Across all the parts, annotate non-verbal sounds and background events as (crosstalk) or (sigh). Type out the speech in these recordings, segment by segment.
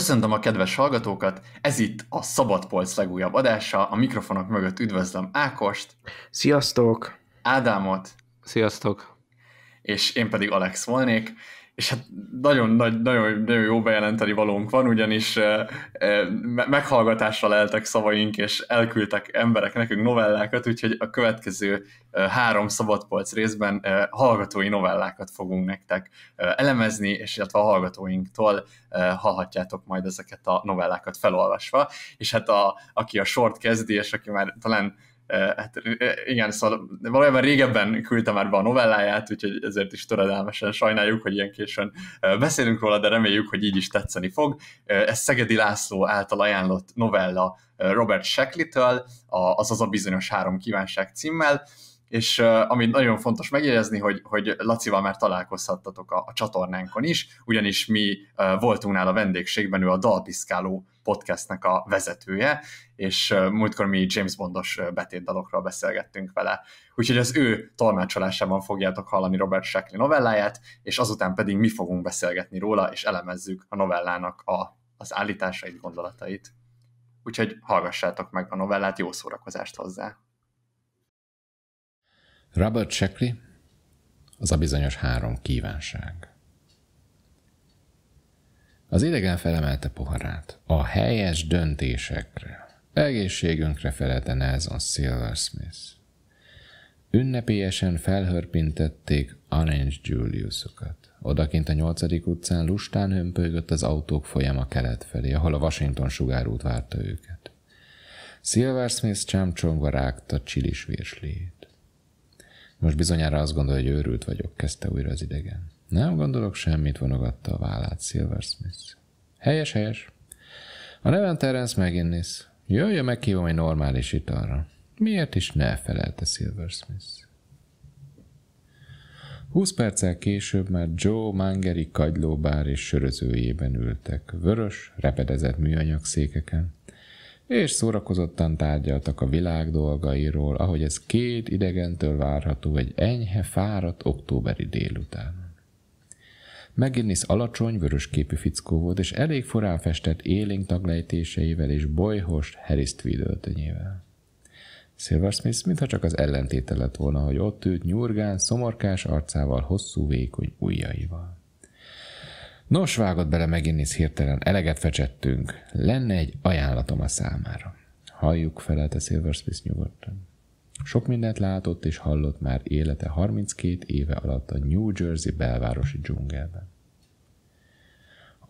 Köszöntöm a kedves hallgatókat, ez itt a Polc legújabb adása, a mikrofonok mögött üdvözlöm Ákost. Sziasztok! Ádámot. Sziasztok! És én pedig Alex volnék, és hát nagyon, nagy, nagyon, nagyon jó bejelenteni valónk van, ugyanis meghallgatásra leltek szavaink, és elküldtek emberek nekünk novellákat, úgyhogy a következő három szabadpolc részben hallgatói novellákat fogunk nektek elemezni, és illetve a hallgatóinktól hallhatjátok majd ezeket a novellákat felolvasva, és hát a, aki a sort kezdi, és aki már talán hát igen, szóval valójában régebben küldte már be a novelláját, úgyhogy ezért is töredelmesen sajnáljuk, hogy ilyen későn beszélünk róla, de reméljük, hogy így is tetszeni fog. Ez Szegedi László által ajánlott novella Robert shackley től azaz a bizonyos három kívánság címmel, és uh, amit nagyon fontos megjegyezni, hogy, hogy Lacival már találkozhattatok a, a csatornánkon is, ugyanis mi uh, voltunk nála vendégségben, ő a dalpiszkáló podcastnek a vezetője, és múltkor mi James Bondos betétdalokról beszélgettünk vele. Úgyhogy az ő tolmácsolásában fogjátok hallani Robert Shackley novelláját, és azután pedig mi fogunk beszélgetni róla, és elemezzük a novellának a, az állításait, gondolatait. Úgyhogy hallgassátok meg a novellát, jó szórakozást hozzá! Robert Shackley, az a bizonyos három kívánság. Az idegen felemelte poharát. A helyes döntésekre. Egészségünkre felelte Nelson Silversmith. Ünnepélyesen felhörpintették Orange Juliusokat. Odakint a nyolcadik utcán lustán hömpölygött az autók folyama kelet felé, ahol a Washington sugárút várta őket. Silversmith csámcsongva rágta csilis virsliét. Most bizonyára azt gondolja, hogy őrült vagyok, kezdte újra az idegen. Nem gondolok semmit, vonogatta a vállát Silversmith. Helyes, helyes. A nevem Terence McGinnis. Jöjjön, meghívom egy normális italra. Miért is ne felelte Silversmith? Húsz perccel később már Joe Mangeri kagylóbár és sörözőjében ültek, vörös, repedezett műanyag székeken, és szórakozottan tárgyaltak a világ dolgairól, ahogy ez két idegentől várható egy enyhe, fáradt októberi délután. McGinnis alacsony, vörösképű fickó volt, és elég forrán festett élénk taglejtéseivel és bolyhost Harris Tweed öltönyével. Smith, mintha csak az ellentéte lett volna, hogy ott ült nyurgán, szomorkás arcával, hosszú, vékony ujjaival. Nos, vágott bele Meginnis hirtelen, eleget fecsettünk. Lenne egy ajánlatom a számára. Halljuk, felelte Smith nyugodtan. Sok mindent látott és hallott már élete 32 éve alatt a New Jersey belvárosi dzsungelben.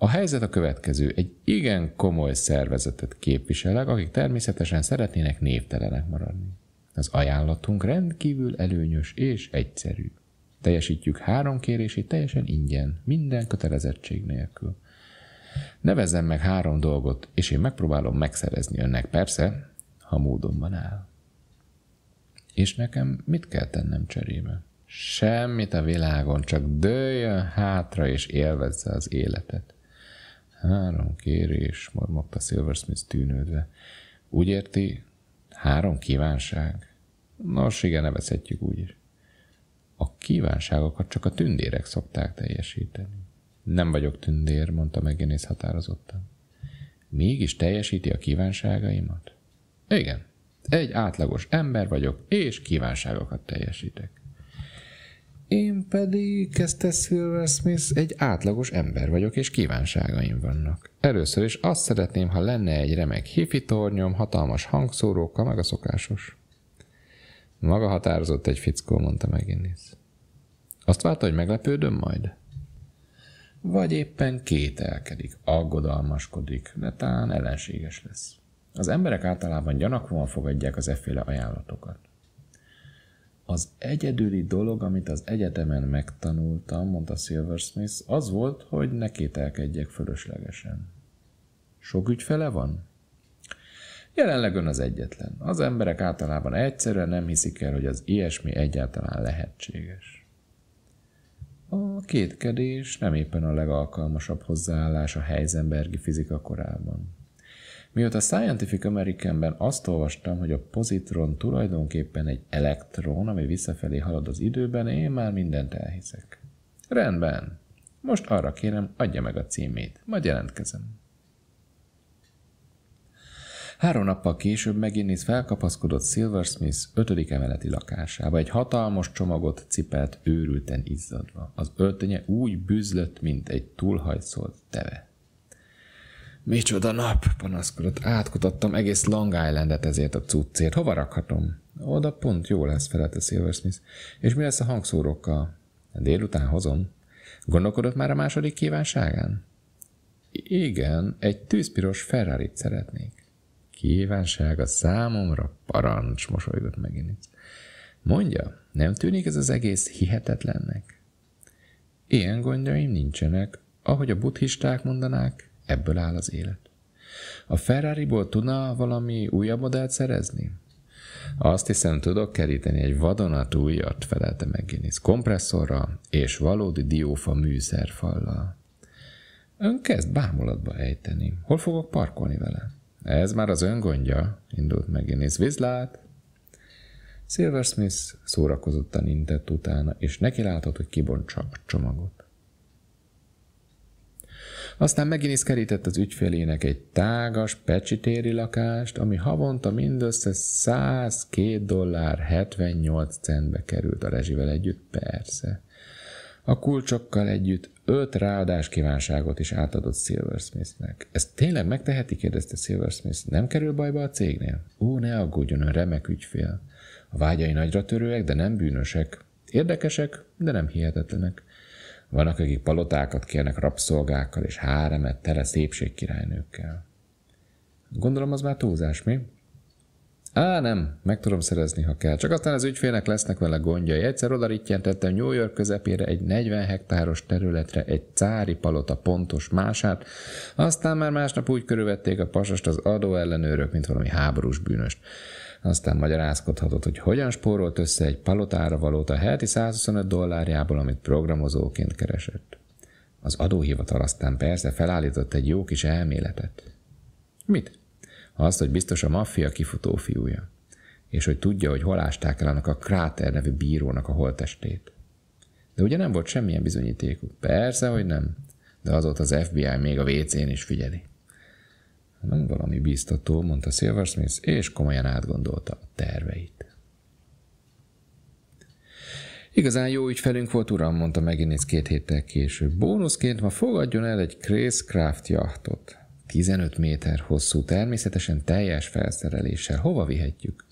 A helyzet a következő. Egy igen komoly szervezetet képviselek, akik természetesen szeretnének névtelenek maradni. Az ajánlatunk rendkívül előnyös és egyszerű. Teljesítjük három kérését teljesen ingyen, minden kötelezettség nélkül. Nevezzen meg három dolgot, és én megpróbálom megszerezni önnek, persze, ha módonban áll. És nekem mit kell tennem cserébe? Semmit a világon, csak dőljön hátra és élvezze az életet. Három kérés, mormogta Silversmith tűnődve. Úgy érti, három kívánság? Nos, igen, nevezhetjük úgy is. A kívánságokat csak a tündérek szokták teljesíteni. Nem vagyok tündér, mondta megénész határozottan. Mégis teljesíti a kívánságaimat? Igen, egy átlagos ember vagyok, és kívánságokat teljesítek. Én pedig, kezdte Silver Smith, egy átlagos ember vagyok, és kívánságaim vannak. Először is azt szeretném, ha lenne egy remek hifi tornyom, hatalmas hangszórókkal, meg a szokásos. Maga határozott egy fickó, mondta McGinnis. Azt várta, hogy meglepődöm majd? Vagy éppen kételkedik, aggodalmaskodik, de talán ellenséges lesz. Az emberek általában gyanakvóan fogadják az efféle ajánlatokat. Az egyedüli dolog, amit az egyetemen megtanultam, mondta Silversmith, az volt, hogy ne kételkedjek fölöslegesen. Sok ügyfele van? Jelenleg ön az egyetlen. Az emberek általában egyszerűen nem hiszik el, hogy az ilyesmi egyáltalán lehetséges. A kétkedés nem éppen a legalkalmasabb hozzáállás a Heisenbergi fizika korában. Mióta a Scientific American-ben azt olvastam, hogy a pozitron tulajdonképpen egy elektron, ami visszafelé halad az időben, én már mindent elhiszek. Rendben. Most arra kérem, adja meg a címét. Majd jelentkezem. Három nappal később McGinnis felkapaszkodott Silversmith ötödik emeleti lakásába, egy hatalmas csomagot cipelt őrülten izzadva. Az öltönye úgy bűzlött, mint egy túlhajszolt teve. Micsoda nap, panaszkodott. Átkutattam egész Long Islandet ezért a cuccért. Hova rakhatom? Oda pont jó lesz, Silver Smith. És mi lesz a hangszórókkal? Délután hozom. Gondolkodott már a második kívánságán? Igen, egy tűzpiros ferrari szeretnék. Kívánság a számomra parancs, mosolygott megint. Mondja, nem tűnik ez az egész hihetetlennek? Ilyen gondjaim nincsenek. Ahogy a buddhisták mondanák, Ebből áll az élet. A Ferrari-ból tudna valami újabb modellt szerezni? Azt hiszem, tudok keríteni egy vadonatú újat, felelte McGinnis, kompresszorra és valódi diófa műszerfallal. Ön kezd bámulatba ejteni. Hol fogok parkolni vele? Ez már az öngondja, indult McGinnis. Vizlát! Silversmith szórakozottan intett utána, és látott, hogy kibontsa a csomagot. Aztán megint is kerített az ügyfélének egy tágas, pecsitéri lakást, ami havonta mindössze 102 dollár 78 centbe került a rezsivel együtt, persze. A kulcsokkal együtt öt ráadás kívánságot is átadott Smithnek. Ezt tényleg megteheti? kérdezte Smith. Nem kerül bajba a cégnél? Ó, ne aggódjon, ön remek ügyfél. A vágyai nagyra törőek, de nem bűnösek. Érdekesek, de nem hihetetlenek. Vannak, akik palotákat kérnek rabszolgákkal és háremet tele szépségkirálynőkkel. Gondolom az már túlzás, mi? Á, nem, meg tudom szerezni, ha kell. Csak aztán az ügyfélnek lesznek vele gondjai. Egyszer odaritjentettem New York közepére egy 40 hektáros területre egy cári palota pontos mását, aztán már másnap úgy körülvették a pasast az adóellenőrök, mint valami háborús bűnöst aztán magyarázkodhatod, hogy hogyan spórolt össze egy palotára valót a heti 125 dollárjából, amit programozóként keresett. Az adóhivatal aztán persze felállított egy jó kis elméletet. Mit? Azt, hogy biztos a maffia kifutó fiúja. És hogy tudja, hogy hol ásták el annak a kráter nevű bírónak a holtestét. De ugye nem volt semmilyen bizonyítékuk. Persze, hogy nem. De azóta az FBI még a WC-n is figyeli nem valami bíztató, mondta Smith, és komolyan átgondolta a terveit. Igazán jó ügyfelünk volt, uram, mondta Meginész két héttel később. Bónuszként ma fogadjon el egy Chris Craft jachtot. 15 méter hosszú, természetesen teljes felszereléssel. Hova vihetjük?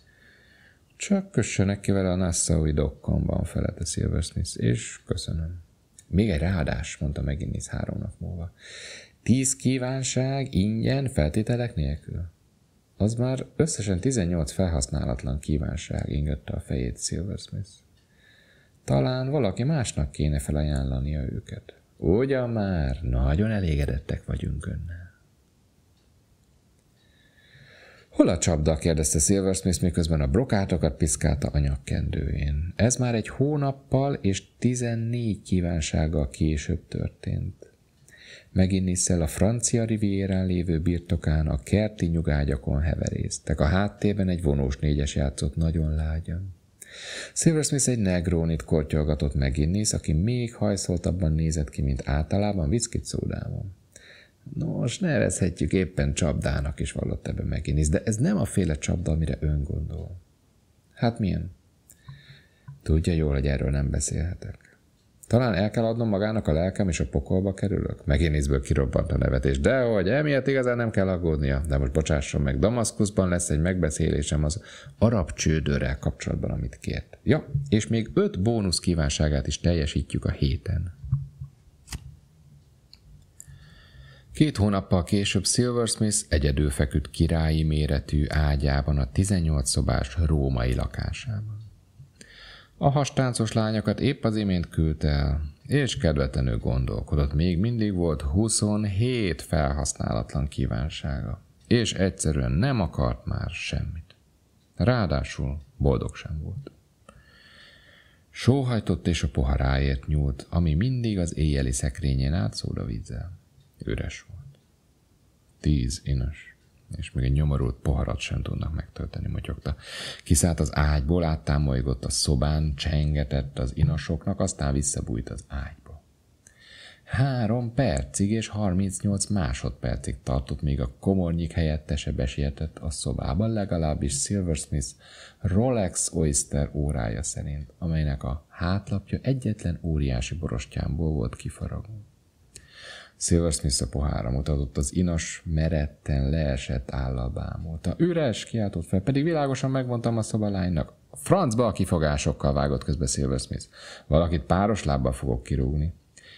Csak kössenek ki vele a Nassau-i dokkonban, felelte Smith, és köszönöm. Még egy ráadás, mondta Meginész három nap múlva. 10 kívánság ingyen feltételek nélkül. Az már összesen 18 felhasználatlan kívánság ingatta a fejét Silversmith. Talán valaki másnak kéne felajánlania őket. Ugyan már, nagyon elégedettek vagyunk önnel. Hol a csapda? kérdezte Silversmith, miközben a brokátokat piszkálta anyakkendőjén. Ez már egy hónappal és 14 kívánsággal később történt. Meginniszel a francia rivérán lévő birtokán a kerti nyugágyakon heveréztek. A háttérben egy vonós négyes játszott nagyon lágyan. Silversmith egy negrónit kortyolgatott meginnis, aki még hajszoltabban nézett ki, mint általában viszkit szódában. Nos, nevezhetjük éppen csapdának is vallott ebbe meginnis, de ez nem a féle csapda, amire ön gondol. Hát milyen? Tudja jól, hogy erről nem beszélhetek. Talán el kell adnom magának a lelkem, és a pokolba kerülök? Megint ízből kirobbant a nevetés. De hogy, emiatt igazán nem kell aggódnia. De most bocsásson meg, Damaszkuszban lesz egy megbeszélésem az arab csődőrrel kapcsolatban, amit kért. Ja, és még öt bónusz kívánságát is teljesítjük a héten. Két hónappal később Silversmith egyedül feküdt királyi méretű ágyában a 18 szobás római lakásában. A hastáncos lányokat épp az imént küldte el, és kedvetlenül gondolkodott, még mindig volt 27 felhasználatlan kívánsága, és egyszerűen nem akart már semmit. Ráadásul boldog sem volt. Sóhajtott és a poharáért nyúlt, ami mindig az éjjeli szekrényén át a vízzel. Üres volt. Tíz inös és még egy nyomorult poharat sem tudnak megtölteni, motyogta. Kiszállt az ágyból, áttámolygott a szobán, csengetett az inasoknak, aztán visszabújt az ágyba. Három percig és 38 másodpercig tartott, míg a komornyik helyettese besietett a szobában, legalábbis Silversmith Rolex Oyster órája szerint, amelynek a hátlapja egyetlen óriási borostyámból volt kifaragva. Silversmith a pohára mutatott, az inas meretten leesett állal bámulta. Üres, kiáltott fel, pedig világosan megmondtam a szobalánynak. francba a kifogásokkal vágott közbe Silversmith. Valakit páros lábbal fogok kirúgni.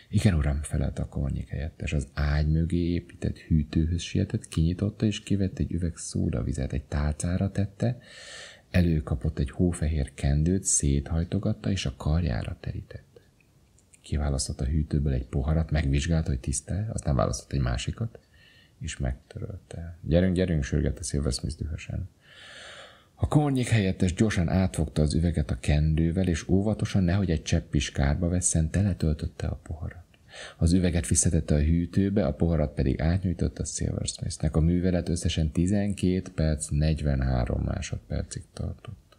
Igen, uram, felelt a kornyék helyettes. Az ágy mögé épített hűtőhöz sietett, kinyitotta és kivett egy üveg szódavizet, egy tálcára tette, előkapott egy hófehér kendőt, széthajtogatta és a karjára terített kiválasztott a hűtőből egy poharat, megvizsgálta, hogy tiszta, aztán választott egy másikat, és megtörölte. Gyerünk, gyerünk, sörgette Silver Smith dühösen. A kornyék helyettes gyorsan átfogta az üveget a kendővel, és óvatosan, nehogy egy csepp is kárba vesszen, teletöltötte a poharat. Az üveget visszatette a hűtőbe, a poharat pedig átnyújtotta Silversmithnek. A művelet összesen 12 perc 43 másodpercig tartott.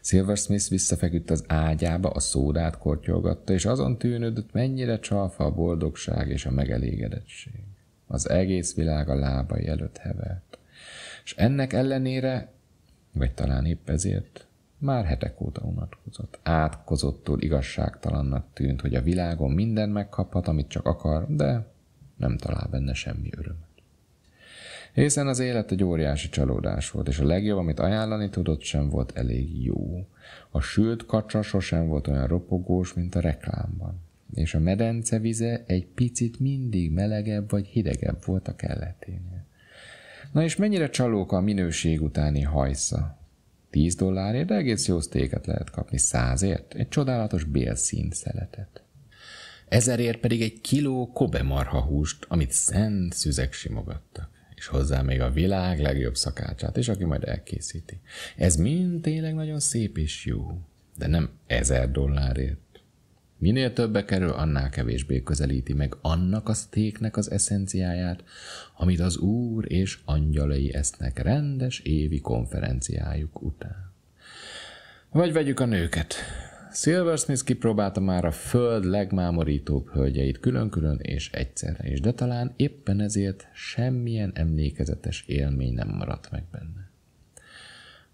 Silver Smith visszafeküdt az ágyába, a szódát kortyolgatta, és azon tűnődött, mennyire csalfa a boldogság és a megelégedettség. Az egész világ a lábai előtt hevert. És ennek ellenére, vagy talán épp ezért, már hetek óta unatkozott. Átkozottul igazságtalannak tűnt, hogy a világon minden megkaphat, amit csak akar, de nem talál benne semmi örömet. Hiszen az élet egy óriási csalódás volt, és a legjobb, amit ajánlani tudott, sem volt elég jó. A sült kacsa sosem volt olyan ropogós, mint a reklámban. És a medence vize egy picit mindig melegebb vagy hidegebb volt a kelleténél. Na és mennyire csalók a minőség utáni hajsza? 10 dollárért de egész jó sztéket lehet kapni, százért egy csodálatos bélszín szeletet. Ezerért pedig egy kiló kobemarha húst, amit szent szüzek simogattak és hozzá még a világ legjobb szakácsát és aki majd elkészíti. Ez mind tényleg nagyon szép és jó, de nem ezer dollárért. Minél többe kerül, annál kevésbé közelíti meg annak a sztéknek az eszenciáját, amit az Úr és angyalai esznek rendes évi konferenciájuk után. Vagy vegyük a nőket. Silversmith kipróbálta már a föld legmámorítóbb hölgyeit külön-külön és egyszerre is, de talán éppen ezért semmilyen emlékezetes élmény nem maradt meg benne.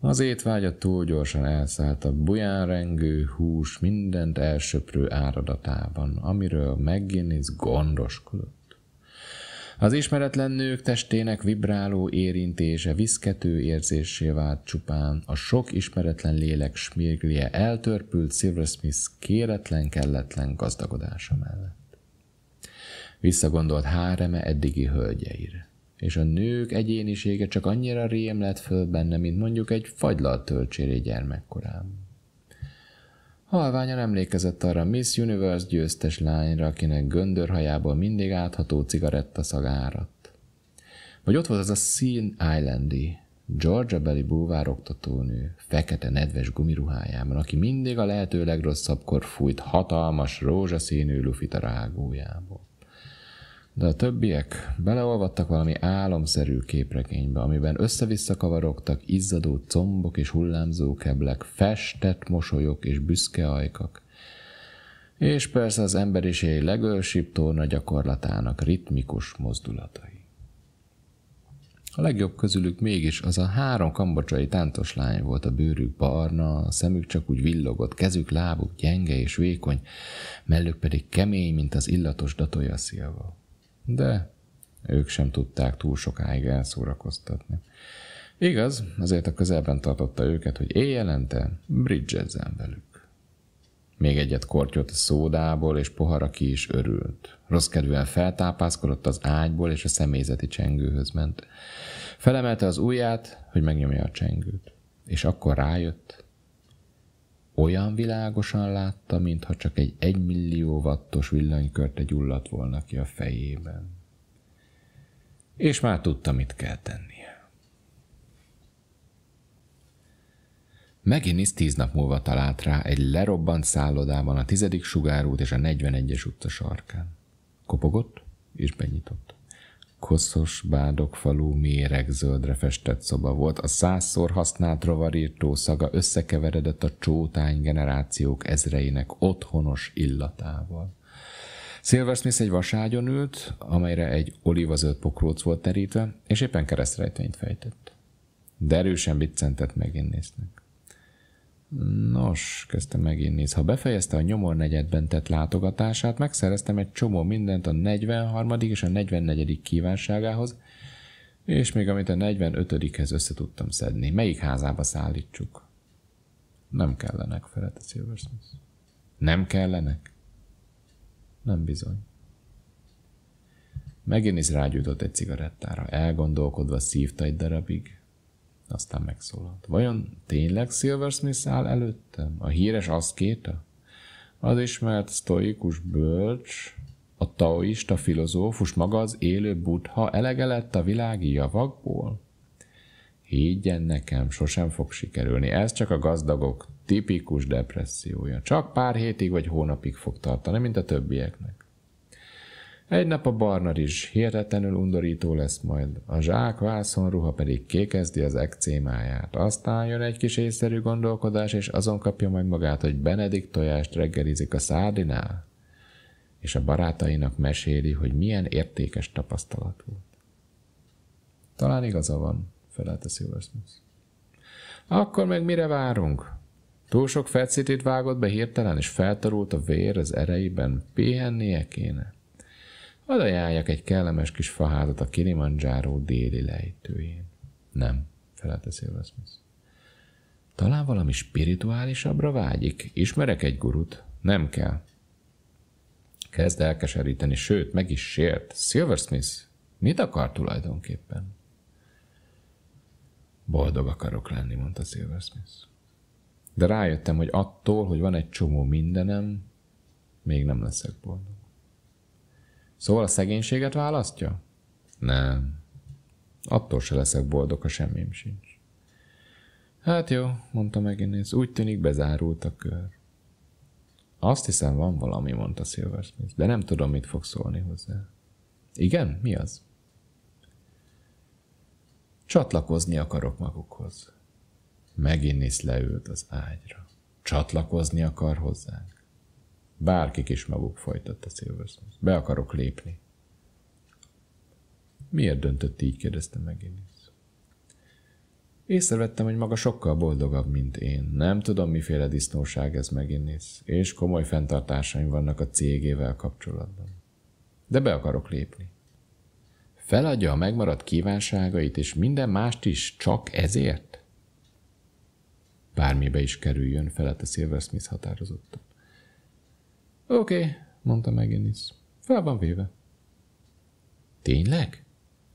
Az étvágya túl gyorsan elszállt a bujánrengő hús mindent elsöprő áradatában, amiről McGinnis gondoskodott. Az ismeretlen nők testének vibráló érintése viszkető érzésé vált csupán, a sok ismeretlen lélek smirglie eltörpült Silversmith kéretlen-kelletlen gazdagodása mellett. Visszagondolt háreme eddigi hölgyeire és a nők egyénisége csak annyira rém lett föl benne, mint mondjuk egy fagylalt töltséré gyermekkorában. Halványan emlékezett arra Miss Universe győztes lányra, akinek göndörhajából mindig átható cigaretta szagárat. Vagy ott volt az a Sin Islandi, Georgia beli oktatónő, fekete nedves gumiruhájában, aki mindig a lehető legrosszabbkor fújt hatalmas rózsaszínű rágójából. De a többiek beleolvadtak valami álomszerű képregénybe, amiben össze-vissza kavarogtak izzadó combok és hullámzó keblek, festett mosolyok és büszke ajkak. És persze az emberiség legősibb torna gyakorlatának ritmikus mozdulatai. A legjobb közülük mégis az a három kambocsai táncos lány volt, a bőrük barna, a szemük csak úgy villogott, kezük, lábuk gyenge és vékony, mellük pedig kemény, mint az illatos datoja szilva de ők sem tudták túl sokáig elszórakoztatni. Igaz, azért a közelben tartotta őket, hogy éjjelente bridgezzen velük. Még egyet kortyolt a szódából, és pohara ki is örült. Rossz kedvűen feltápászkodott az ágyból, és a személyzeti csengőhöz ment. Felemelte az ujját, hogy megnyomja a csengőt. És akkor rájött, olyan világosan látta, mintha csak egy egymillió wattos villanykörte gyulladt volna ki a fejében. És már tudta, mit kell tennie. McGinnis tíz nap múlva talált rá egy lerobbant szállodában a tizedik sugárút és a 41-es utca sarkán. Kopogott és benyitott koszos bádogfalú méreg zöldre festett szoba volt. A százszor használt rovarírtó szaga összekeveredett a csótány generációk ezreinek otthonos illatával. Silver Smith egy vaságyon ült, amelyre egy olívazöld pokróc volt terítve, és éppen keresztrejtényt fejtett. De erősen biccentett, én néztem. Nos, kezdtem megint, Ha befejezte a nyomor negyedben tett látogatását, megszereztem egy csomó mindent a 43. és a 44. kívánságához, és még amit a 45-hez össze tudtam szedni. Melyik házába szállítsuk? Nem kellenek, felett a Silversmith. Nem kellenek? Nem bizony. Megint is rágyújtott egy cigarettára, elgondolkodva szívta egy darabig, aztán megszólalt. Vajon tényleg Silversmith áll előttem? A híres aszkéta? Az ismert sztoikus bölcs, a taoista filozófus maga az élő buddha elege lett a világi javakból? Higgyen nekem, sosem fog sikerülni. Ez csak a gazdagok tipikus depressziója. Csak pár hétig vagy hónapig fog tartani, mint a többieknek. Egy nap a barna is hihetetlenül undorító lesz majd, a zsák ruha pedig kékezdi az ekcémáját. Aztán jön egy kis észszerű gondolkodás, és azon kapja majd magát, hogy Benedikt tojást reggelizik a szárdinál, és a barátainak meséli, hogy milyen értékes tapasztalat volt. Talán igaza van, felelte Silversmith. Akkor meg mire várunk? Túl sok fecitét vágott be hirtelen, és feltarult a vér az ereiben, pihennie kéne. Hadd ajánljak egy kellemes kis faházat a Kilimanjaro déli lejtőjén. Nem, felelte Silver Smith. Talán valami spirituálisabbra vágyik. Ismerek egy gurut. Nem kell. Kezd elkeseríteni, sőt, meg is sért. Smith, mit akar tulajdonképpen? Boldog akarok lenni, mondta Smith. De rájöttem, hogy attól, hogy van egy csomó mindenem, még nem leszek boldog. Szóval a szegénységet választja? Nem. Attól se leszek boldog, ha semmim sincs. Hát jó, mondta McGinnis, úgy tűnik bezárult a kör. Azt hiszem van valami, mondta Silversmith, de nem tudom, mit fog szólni hozzá. Igen? Mi az? Csatlakozni akarok magukhoz. Meginnis leült az ágyra. Csatlakozni akar hozzánk. Bárkik is maguk folytatta Silversmith. Be akarok lépni. Miért döntött így, kérdezte McGinnis. Észrevettem, hogy maga sokkal boldogabb, mint én. Nem tudom, miféle disznóság ez McGinnis, és komoly fenntartásaim vannak a cégével kapcsolatban. De be akarok lépni. Feladja a megmaradt kívánságait, és minden mást is csak ezért? Bármibe is kerüljön, a Silver Smith határozottan. Oké, okay, mondta McGinnis. Fel van véve. Tényleg?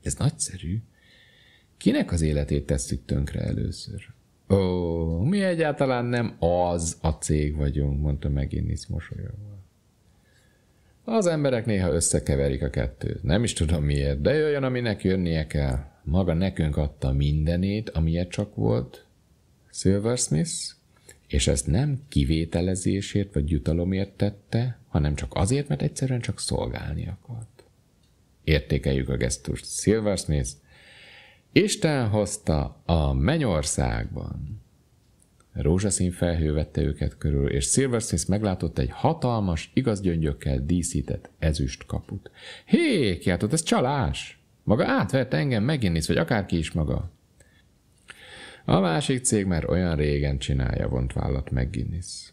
Ez nagyszerű. Kinek az életét tesszük tönkre először? Ó, mi egyáltalán nem az a cég vagyunk, mondta McGinnis mosolyogva. Az emberek néha összekeverik a kettőt. Nem is tudom miért, de jöjjön, aminek jönnie kell. Maga nekünk adta mindenét, amilyet csak volt. Silversmith és ezt nem kivételezésért vagy jutalomért tette, hanem csak azért, mert egyszerűen csak szolgálni akart. Értékeljük a gesztust Silversmith. Isten hozta a mennyországban. Rózsaszín felhő vette őket körül, és Silversmith meglátott egy hatalmas, igaz gyöngyökkel díszített ezüst kaput. Hé, kiáltott, ez csalás! Maga átvert engem, meginnisz, vagy akárki is maga. A másik cég már olyan régen csinálja, vont vállat meg Guinness.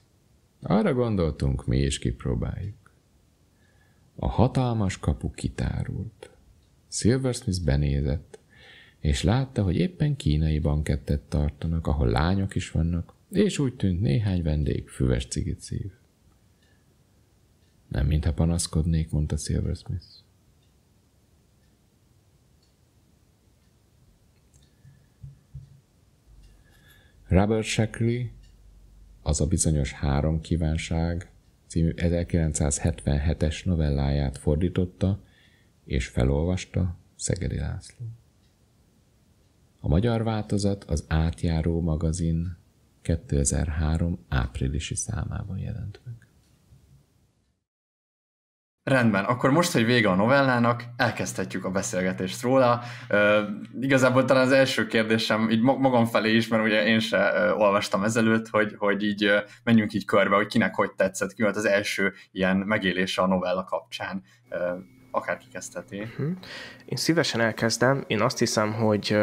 Arra gondoltunk, mi is kipróbáljuk. A hatalmas kapu kitárult. Silversmith benézett, és látta, hogy éppen kínai bankettet tartanak, ahol lányok is vannak, és úgy tűnt néhány vendég füves cigit szív. Nem mintha panaszkodnék, mondta Silversmith. Robert Shackley, az a bizonyos Három kívánság című 1977-es novelláját fordította és felolvasta Szegedi László. A magyar változat az átjáró magazin 2003 áprilisi számában jelent meg. Rendben, akkor most, hogy vége a novellának, elkezdhetjük a beszélgetést róla. Uh, igazából talán az első kérdésem, így magam felé is, mert ugye én se uh, olvastam ezelőtt, hogy, hogy így uh, menjünk így körbe, hogy kinek hogy tetszett, ki volt az első ilyen megélése a novella kapcsán. Uh, akárki kezdheti. Mhm. Én szívesen elkezdem. Én azt hiszem, hogy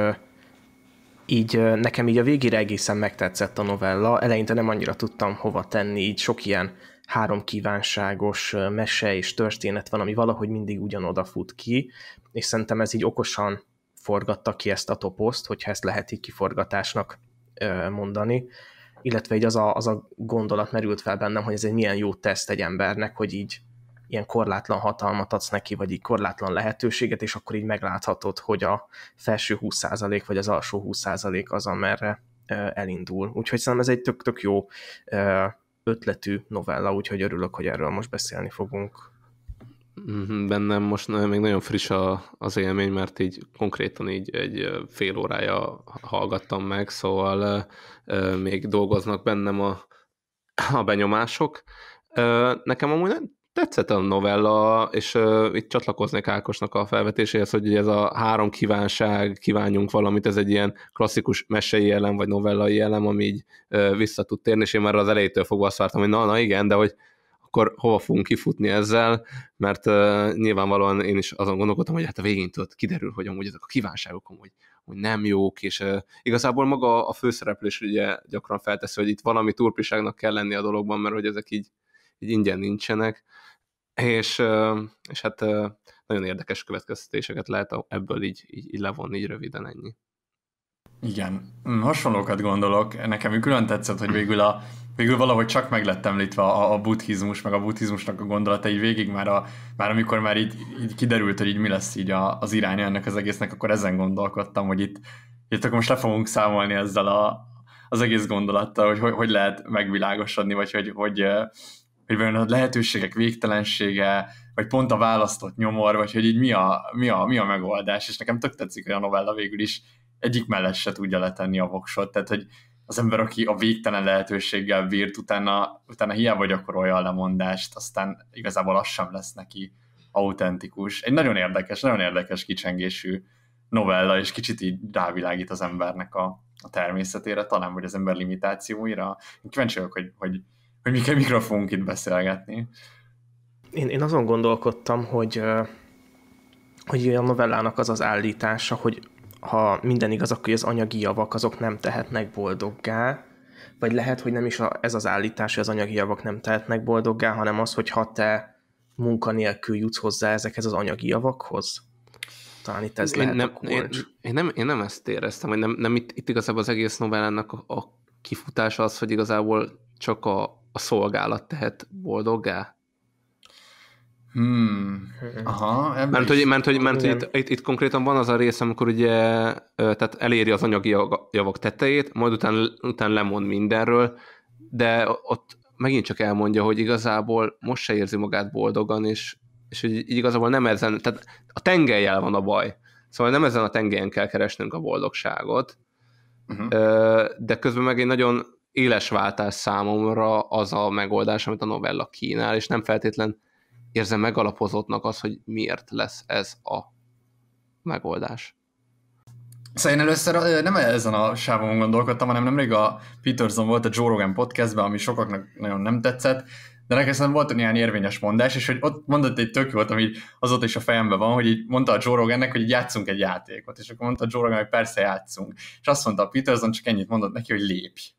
így nekem így a végére egészen megtetszett a novella. Eleinte nem annyira tudtam hova tenni, így sok ilyen három kívánságos mese és történet van, ami valahogy mindig ugyanoda fut ki, és szerintem ez így okosan forgatta ki ezt a toposzt, hogyha ezt lehet így kiforgatásnak mondani, illetve így az a, az a gondolat merült fel bennem, hogy ez egy milyen jó teszt egy embernek, hogy így ilyen korlátlan hatalmat adsz neki, vagy így korlátlan lehetőséget, és akkor így megláthatod, hogy a felső 20% vagy az alsó 20% az, amerre elindul. Úgyhogy szerintem ez egy tök-tök jó ötletű novella, úgyhogy örülök, hogy erről most beszélni fogunk. Mhm, bennem most még nagyon friss a, az élmény, mert így konkrétan így egy fél órája hallgattam meg, szóval még dolgoznak bennem a, a benyomások. Nekem amúgy tetszett a novella, és uh, itt csatlakoznék Ákosnak a felvetéséhez, hogy ez a három kívánság, kívánjunk valamit, ez egy ilyen klasszikus mesei jellem, vagy novellai jellem, ami így uh, vissza tud térni, és én már az elejétől fogva azt vártam, hogy na, na igen, de hogy akkor hova fogunk kifutni ezzel, mert uh, nyilvánvalóan én is azon gondolkodtam, hogy hát a végén tudod, kiderül, hogy amúgy ezek a kívánságok amúgy hogy nem jók, és uh, igazából maga a főszereplés ugye gyakran feltesz, hogy itt valami turpiságnak kell lenni a dologban, mert hogy ezek így, így ingyen nincsenek és, és hát nagyon érdekes következtetéseket lehet ebből így, így, így levonni, így röviden ennyi. Igen, mm, hasonlókat gondolok. Nekem külön tetszett, hogy végül, a, végül valahogy csak meg lett említve a, a buddhizmus, meg a buddhizmusnak a gondolata így végig, már, a, már amikor már így, így kiderült, hogy így mi lesz így a, az irány ennek az egésznek, akkor ezen gondolkodtam, hogy itt, itt akkor most le fogunk számolni ezzel a, az egész gondolattal, hogy, hogy hogy lehet megvilágosodni, vagy hogy, hogy, hogy vajon a lehetőségek végtelensége, vagy pont a választott nyomor, vagy hogy így mi a, mi a, mi a megoldás, és nekem tök tetszik, hogy a novella végül is egyik mellett se tudja letenni a voksot, tehát hogy az ember, aki a végtelen lehetőséggel bírt, utána, utána hiába gyakorolja a lemondást, aztán igazából az sem lesz neki autentikus. Egy nagyon érdekes, nagyon érdekes kicsengésű novella, és kicsit így rávilágít az embernek a, a természetére, talán, vagy az ember limitációira. Én kíváncsi vagyok, hogy, hogy hogy mikor fogunk itt beszélgetni. Én, én azon gondolkodtam, hogy, hogy a novellának az az állítása, hogy ha minden igaz, akkor az anyagi javak azok nem tehetnek boldoggá, vagy lehet, hogy nem is ez az állítás, hogy az anyagi javak nem tehetnek boldoggá, hanem az, hogy ha te munkanélkül jutsz hozzá ezekhez az anyagi javakhoz. Talán itt ez én lehet nem, a én, én, nem, én nem ezt éreztem, hogy nem, nem itt, itt igazából az egész novellának a, a kifutása az, hogy igazából csak a, a szolgálat tehet boldoggá? Hmm. Aha, mert, hogy, mert, hogy, mert hogy itt, itt, itt konkrétan van az a rész, amikor ugye tehát eléri az anyagi javak tetejét, majd utána után lemond mindenről, de ott megint csak elmondja, hogy igazából most se érzi magát boldogan, és, és hogy igazából nem ezen, tehát a tengelyel van a baj. Szóval nem ezen a tengelyen kell keresnünk a boldogságot, uh-huh. de közben meg egy nagyon éles váltás számomra az a megoldás, amit a novella kínál, és nem feltétlen érzem megalapozottnak az, hogy miért lesz ez a megoldás. Szóval én először nem ezen a sávon gondolkodtam, hanem nemrég a Peterson volt a Joe Rogan podcastben, ami sokaknak nagyon nem tetszett, de nekem szerintem volt olyan érvényes mondás, és hogy ott mondott egy tök volt, ami azóta is a fejemben van, hogy így mondta a Joe Rogannek, hogy így játszunk egy játékot, és akkor mondta a Joe Rogan, hogy persze játszunk. És azt mondta a Peterson, csak ennyit mondott neki, hogy lépj.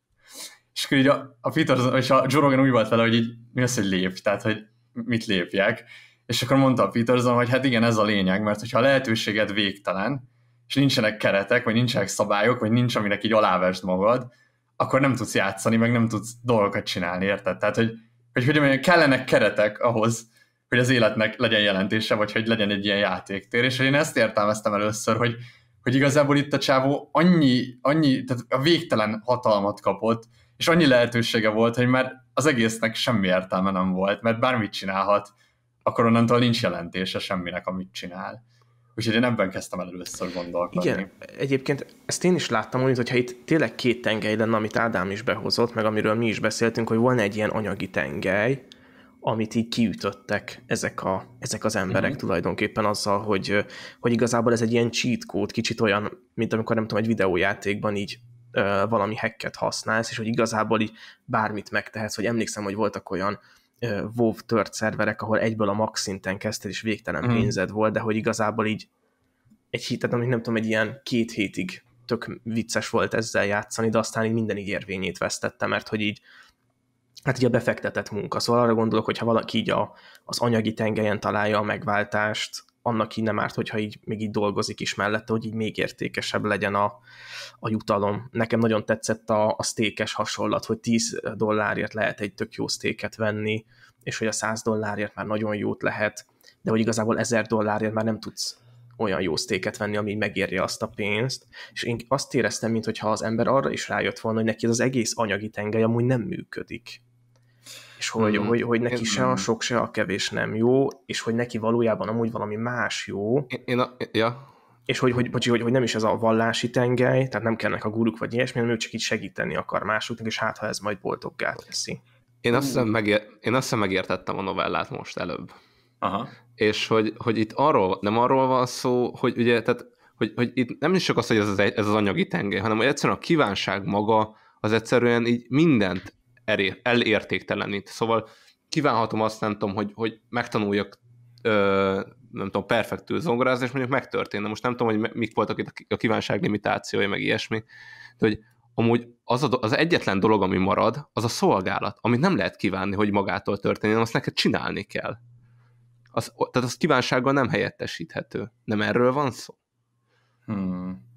És akkor így a, a Peter, és a Joe Rogan úgy volt vele, hogy így mi az, hogy lép, tehát hogy mit lépjek. És akkor mondta a Peterson, hogy hát igen, ez a lényeg, mert hogyha a lehetőséged végtelen, és nincsenek keretek, vagy nincsenek szabályok, vagy nincs, aminek így alávesd magad, akkor nem tudsz játszani, meg nem tudsz dolgokat csinálni, érted? Tehát, hogy hogy, hogy mondjam, kellenek keretek ahhoz, hogy az életnek legyen jelentése, vagy hogy legyen egy ilyen játéktér, és én ezt értelmeztem először, hogy, hogy igazából itt a csávó annyi, annyi, tehát a végtelen hatalmat kapott, és annyi lehetősége volt, hogy már az egésznek semmi értelme nem volt, mert bármit csinálhat, akkor onnantól nincs jelentése semminek, amit csinál. Úgyhogy én ebben kezdtem el először gondolkodni. Igen, egyébként ezt én is láttam, úgy, hogyha itt tényleg két tengely lenne, amit Ádám is behozott, meg amiről mi is beszéltünk, hogy van egy ilyen anyagi tengely, amit így kiütöttek ezek, a, ezek az emberek mm-hmm. tulajdonképpen azzal, hogy, hogy igazából ez egy ilyen cheat code, kicsit olyan, mint amikor nem tudom, egy videójátékban így valami hacket használsz, és hogy igazából így bármit megtehetsz, hogy emlékszem, hogy voltak olyan WoW tört szerverek, ahol egyből a max szinten kezdted, és végtelen mm. pénzed volt, de hogy igazából így egy hitet, amit nem tudom, egy ilyen két hétig tök vicces volt ezzel játszani, de aztán így minden így érvényét vesztette, mert hogy így hát így a befektetett munka. Szóval arra gondolok, hogy ha valaki így a, az anyagi tengelyen találja a megváltást, annak így nem árt, hogyha így, még így dolgozik is mellette, hogy így még értékesebb legyen a, a jutalom. Nekem nagyon tetszett a, a sztékes hasonlat, hogy 10 dollárért lehet egy tök jó sztéket venni, és hogy a 100 dollárért már nagyon jót lehet, de hogy igazából 1000 dollárért már nem tudsz olyan jó sztéket venni, ami megérje azt a pénzt, és én azt éreztem, mintha az ember arra is rájött volna, hogy neki az, az egész anyagi tengely amúgy nem működik és hogy, mm-hmm. hogy, hogy neki én, se a sok, se a kevés nem jó, és hogy neki valójában amúgy valami más jó. Én, én a, ja. És hogy, hogy, bocsi, hogy, hogy nem is ez a vallási tengely, tehát nem kellnek a guruk vagy ilyesmi, hanem ő csak így segíteni akar másoknak, és hát ha ez majd boldoggá teszi. Én azt, hiszem, megért, én azt hiszem megértettem a novellát most előbb. Aha. És hogy, hogy itt arról, nem arról van szó, hogy ugye, tehát, hogy, hogy itt nem is csak az, hogy ez az, ez az anyagi tengely, hanem hogy egyszerűen a kívánság maga az egyszerűen így mindent elértéktelenít. Szóval kívánhatom azt, nem tudom, hogy, hogy megtanuljak ö, nem tudom, perfektül zongorázni, és mondjuk megtörténne. Most nem tudom, hogy mik voltak itt a kívánság limitációi, meg ilyesmi, de hogy amúgy az, a, az egyetlen dolog, ami marad, az a szolgálat, amit nem lehet kívánni, hogy magától történjen, azt neked csinálni kell. Az, tehát az kívánsággal nem helyettesíthető. Nem erről van szó? Hmm.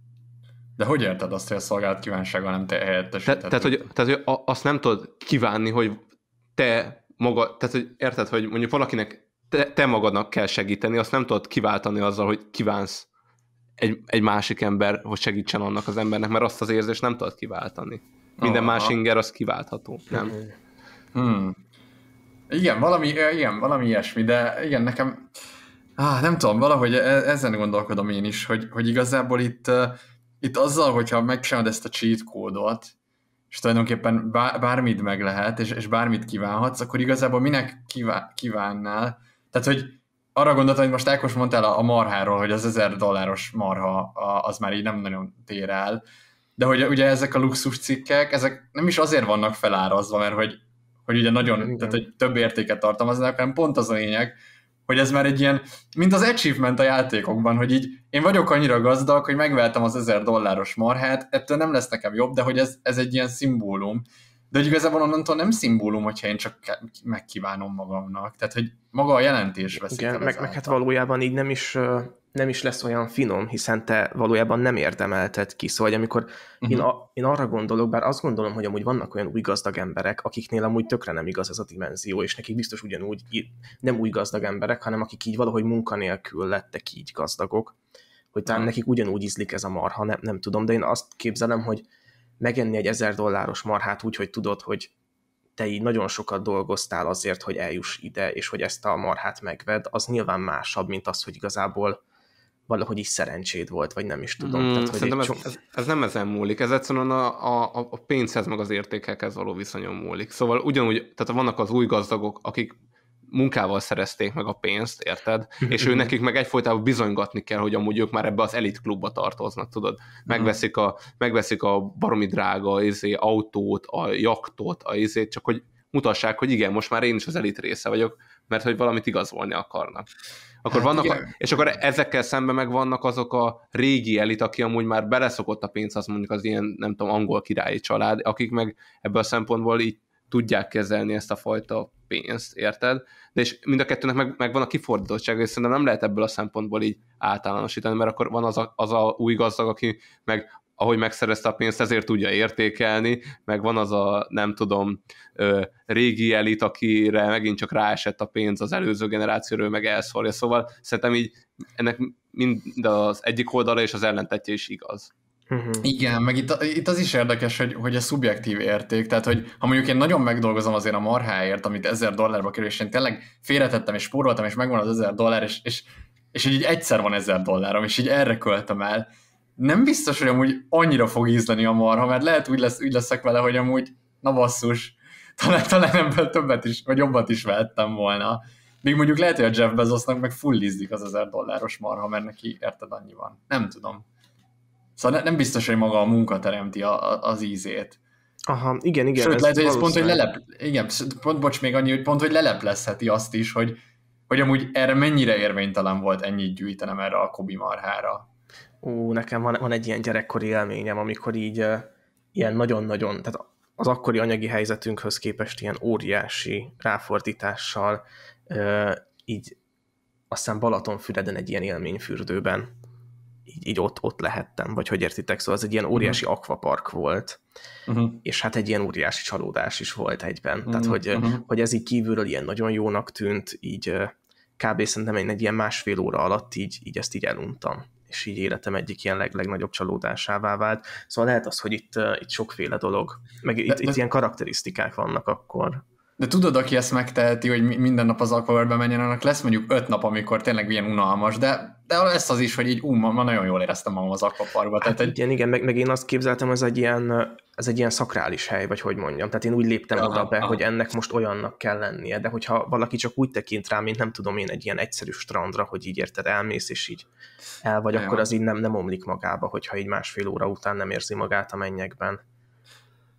De hogy érted azt, hogy a szolgált kívánsága nem te helyettesíthető? Te, tehát, hogy, tehát, hogy azt nem tudod kívánni, hogy te maga, tehát hogy érted, hogy mondjuk valakinek te, te magadnak kell segíteni, azt nem tudod kiváltani azzal, hogy kívánsz egy, egy másik ember, hogy segítsen annak az embernek, mert azt az érzést nem tudod kiváltani. Minden oh, más inger az kiváltható, nem? Hmm. Igen, valami, igen, valami ilyesmi, de igen, nekem, ah, nem tudom, valahogy e-, ezen gondolkodom én is, hogy, hogy igazából itt uh, itt azzal, hogyha megcsinálod ezt a cheat kódot, és tulajdonképpen bármit meg lehet, és, és bármit kívánhatsz, akkor igazából minek kíván, kívánnál? Tehát, hogy arra gondoltam, hogy most Ákos mondta el a marháról, hogy az ezer dolláros marha az már így nem nagyon tér el, de hogy ugye ezek a luxus cikkek, ezek nem is azért vannak felárazva, mert hogy, hogy ugye nagyon, Igen. tehát hogy több értéket tartalmaznak, hanem pont az a lényeg, hogy ez már egy ilyen, mint az achievement a játékokban, hogy így én vagyok annyira gazdag, hogy megvettem az ezer dolláros marhát, ettől nem lesz nekem jobb, de hogy ez, ez egy ilyen szimbólum. De hogy igazából onnantól nem szimbólum, hogyha én csak megkívánom magamnak. Tehát, hogy maga a jelentés veszik Igen, meg, meg hát valójában így nem is nem is lesz olyan finom, hiszen te valójában nem érdemelted ki. Szóval, hogy amikor uh-huh. én, a, én arra gondolok, bár azt gondolom, hogy amúgy vannak olyan új gazdag emberek, akiknél amúgy tökre nem igaz ez a dimenzió, és nekik biztos ugyanúgy nem új gazdag emberek, hanem akik így valahogy munkanélkül lettek így gazdagok, hogy talán nekik ugyanúgy ízlik ez a marha, nem, nem tudom, de én azt képzelem, hogy megenni egy ezer dolláros marhát úgy, hogy tudod, hogy te így nagyon sokat dolgoztál azért, hogy eljuss ide, és hogy ezt a marhát megved, az nyilván másabb, mint az, hogy igazából valahogy is szerencséd volt, vagy nem is tudom. Mm, Tehát, hogy ez, csom... ez, ez nem ezen múlik, ez egyszerűen a, a, a pénzhez, meg az értékekhez való viszonyon múlik. Szóval ugyanúgy, tehát vannak az új gazdagok, akik munkával szerezték meg a pénzt, érted? (laughs) És ő nekik meg egyfolytában bizonygatni kell, hogy amúgy ők már ebbe az elit klubba tartoznak, tudod? Megveszik a, megveszik a baromi drága izé, autót, a jaktot, a izét, csak hogy mutassák, hogy igen, most már én is az elit része vagyok mert hogy valamit igazolni akarnak. Akkor hát vannak, igen. a, és akkor ezekkel szemben meg vannak azok a régi elit, aki amúgy már beleszokott a pénz, az mondjuk az ilyen, nem tudom, angol királyi család, akik meg ebből a szempontból így tudják kezelni ezt a fajta pénzt, érted? De és mind a kettőnek meg, meg van a kifordítottsága, és szerintem nem lehet ebből a szempontból így általánosítani, mert akkor van az a, az a új gazdag, aki meg ahogy megszerezte a pénzt, ezért tudja értékelni, meg van az a, nem tudom, régi elit, akire megint csak ráesett a pénz az előző generációról, meg elszólja. szóval szerintem így ennek mind az egyik oldala és az ellentetje is igaz. Uh-huh. Igen, meg itt, itt az is érdekes, hogy, hogy a szubjektív érték, tehát hogy ha mondjuk én nagyon megdolgozom azért a marháért, amit ezer dollárba kerül, és én tényleg félretettem és spóroltam, és megvan az ezer dollár, és, és, és így egyszer van ezer dollárom, és így erre költem el, nem biztos, hogy amúgy annyira fog ízleni a marha, mert lehet úgy, lesz, úgy leszek vele, hogy amúgy, na basszus, talán, talán ebből többet is, vagy jobbat is vettem volna. Még mondjuk lehet, hogy a Jeff Bezosnak meg full ízlik az 1000 dolláros marha, mert neki érted annyi van. Nem tudom. Szóval ne, nem biztos, hogy maga a munka teremti a, a, az ízét. Aha, igen, igen. Sőt, ez lehet, hogy ez pont, hogy lelep... Igen, pont, bocs, még annyi, hogy pont, hogy leleplezheti azt is, hogy, hogy amúgy erre mennyire érvénytelen volt ennyit gyűjtenem erre a Kobi marhára ú, nekem van, van egy ilyen gyerekkori élményem, amikor így ilyen nagyon-nagyon, tehát az akkori anyagi helyzetünkhöz képest ilyen óriási ráfordítással így aztán Balatonfüreden egy ilyen élményfürdőben így, így ott, ott lehettem, vagy hogy értitek, szóval az egy ilyen óriási uh-huh. akvapark volt, uh-huh. és hát egy ilyen óriási csalódás is volt egyben, uh-huh. tehát mhm. hogy, uh-huh. hogy ez így kívülről ilyen nagyon jónak tűnt, így kb. szerintem egy ilyen másfél óra alatt így, így ezt így eluntam és így életem egyik ilyen leg, legnagyobb csalódásává vált. Szóval lehet az, hogy itt, itt sokféle dolog, meg de, itt, de... ilyen karakterisztikák vannak akkor, de tudod, aki ezt megteheti, hogy minden nap az alkoholba menjen, annak lesz mondjuk öt nap, amikor tényleg ilyen unalmas, de, de lesz az is, hogy így ú, ma, ma nagyon jól éreztem magam az aquaparkban. Hát tehát, igen, egy... igen, igen, meg, meg, én azt képzeltem, ez egy, ilyen, ez egy ilyen szakrális hely, vagy hogy mondjam. Tehát én úgy léptem aha, oda be, aha. hogy ennek most olyannak kell lennie, de hogyha valaki csak úgy tekint rá, mint nem tudom én egy ilyen egyszerű strandra, hogy így érted, elmész és így el vagy, ja, akkor az így nem, nem omlik magába, hogyha így másfél óra után nem érzi magát a mennyekben.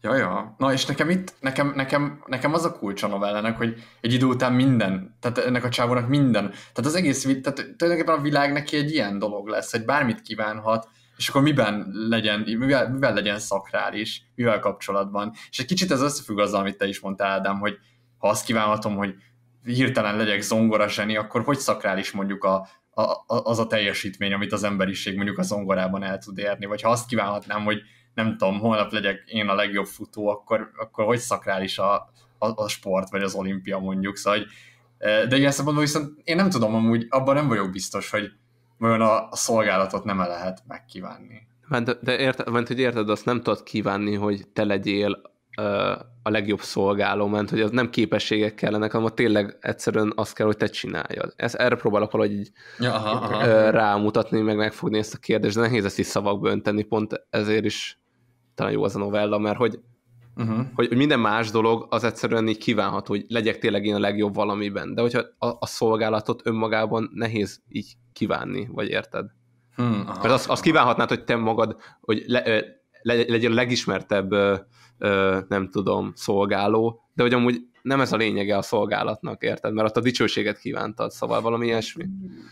Ja, ja. Na és nekem itt, nekem, nekem, nekem az a kulcs a novellának, hogy egy idő után minden, tehát ennek a csávónak minden. Tehát az egész, tehát tulajdonképpen a világ neki egy ilyen dolog lesz, hogy bármit kívánhat, és akkor miben legyen, mivel, mivel legyen szakrális, mivel kapcsolatban. És egy kicsit ez összefügg azzal, amit te is mondtál, Ádám, hogy ha azt kívánhatom, hogy hirtelen legyek zongora zseni, akkor hogy szakrális mondjuk a, a, az a teljesítmény, amit az emberiség mondjuk a zongorában el tud érni, vagy ha azt kívánhatnám, hogy nem tudom, holnap legyek én a legjobb futó, akkor, akkor hogy szakrális a, a, a sport, vagy az olimpia mondjuk, szóval, hogy, e, de ilyen szabadban viszont én nem tudom amúgy, abban nem vagyok biztos, hogy olyan a, a szolgálatot nem -e lehet megkívánni. Mert, de érted, mert hogy érted, azt nem tudod kívánni, hogy te legyél a legjobb szolgáló, mert hogy az nem képességek kellenek, hanem tényleg egyszerűen azt kell, hogy te csináljad. Ezt, erre próbálok valahogy így ja, aha, aha. rámutatni, meg megfogni ezt a kérdést, de nehéz ezt is szavakba önteni, pont ezért is talán jó az a novella, mert hogy, uh-huh. hogy minden más dolog az egyszerűen így kívánható, hogy legyek tényleg én a legjobb valamiben, de hogyha a, a szolgálatot önmagában nehéz így kívánni, vagy érted? Hmm, Mert azt az kívánhatnád, hogy te magad, hogy le, legyen a legismertebb, nem tudom, szolgáló, de hogy amúgy nem ez a lényege a szolgálatnak, érted? Mert ott a dicsőséget kívántad, szóval valami ilyesmi.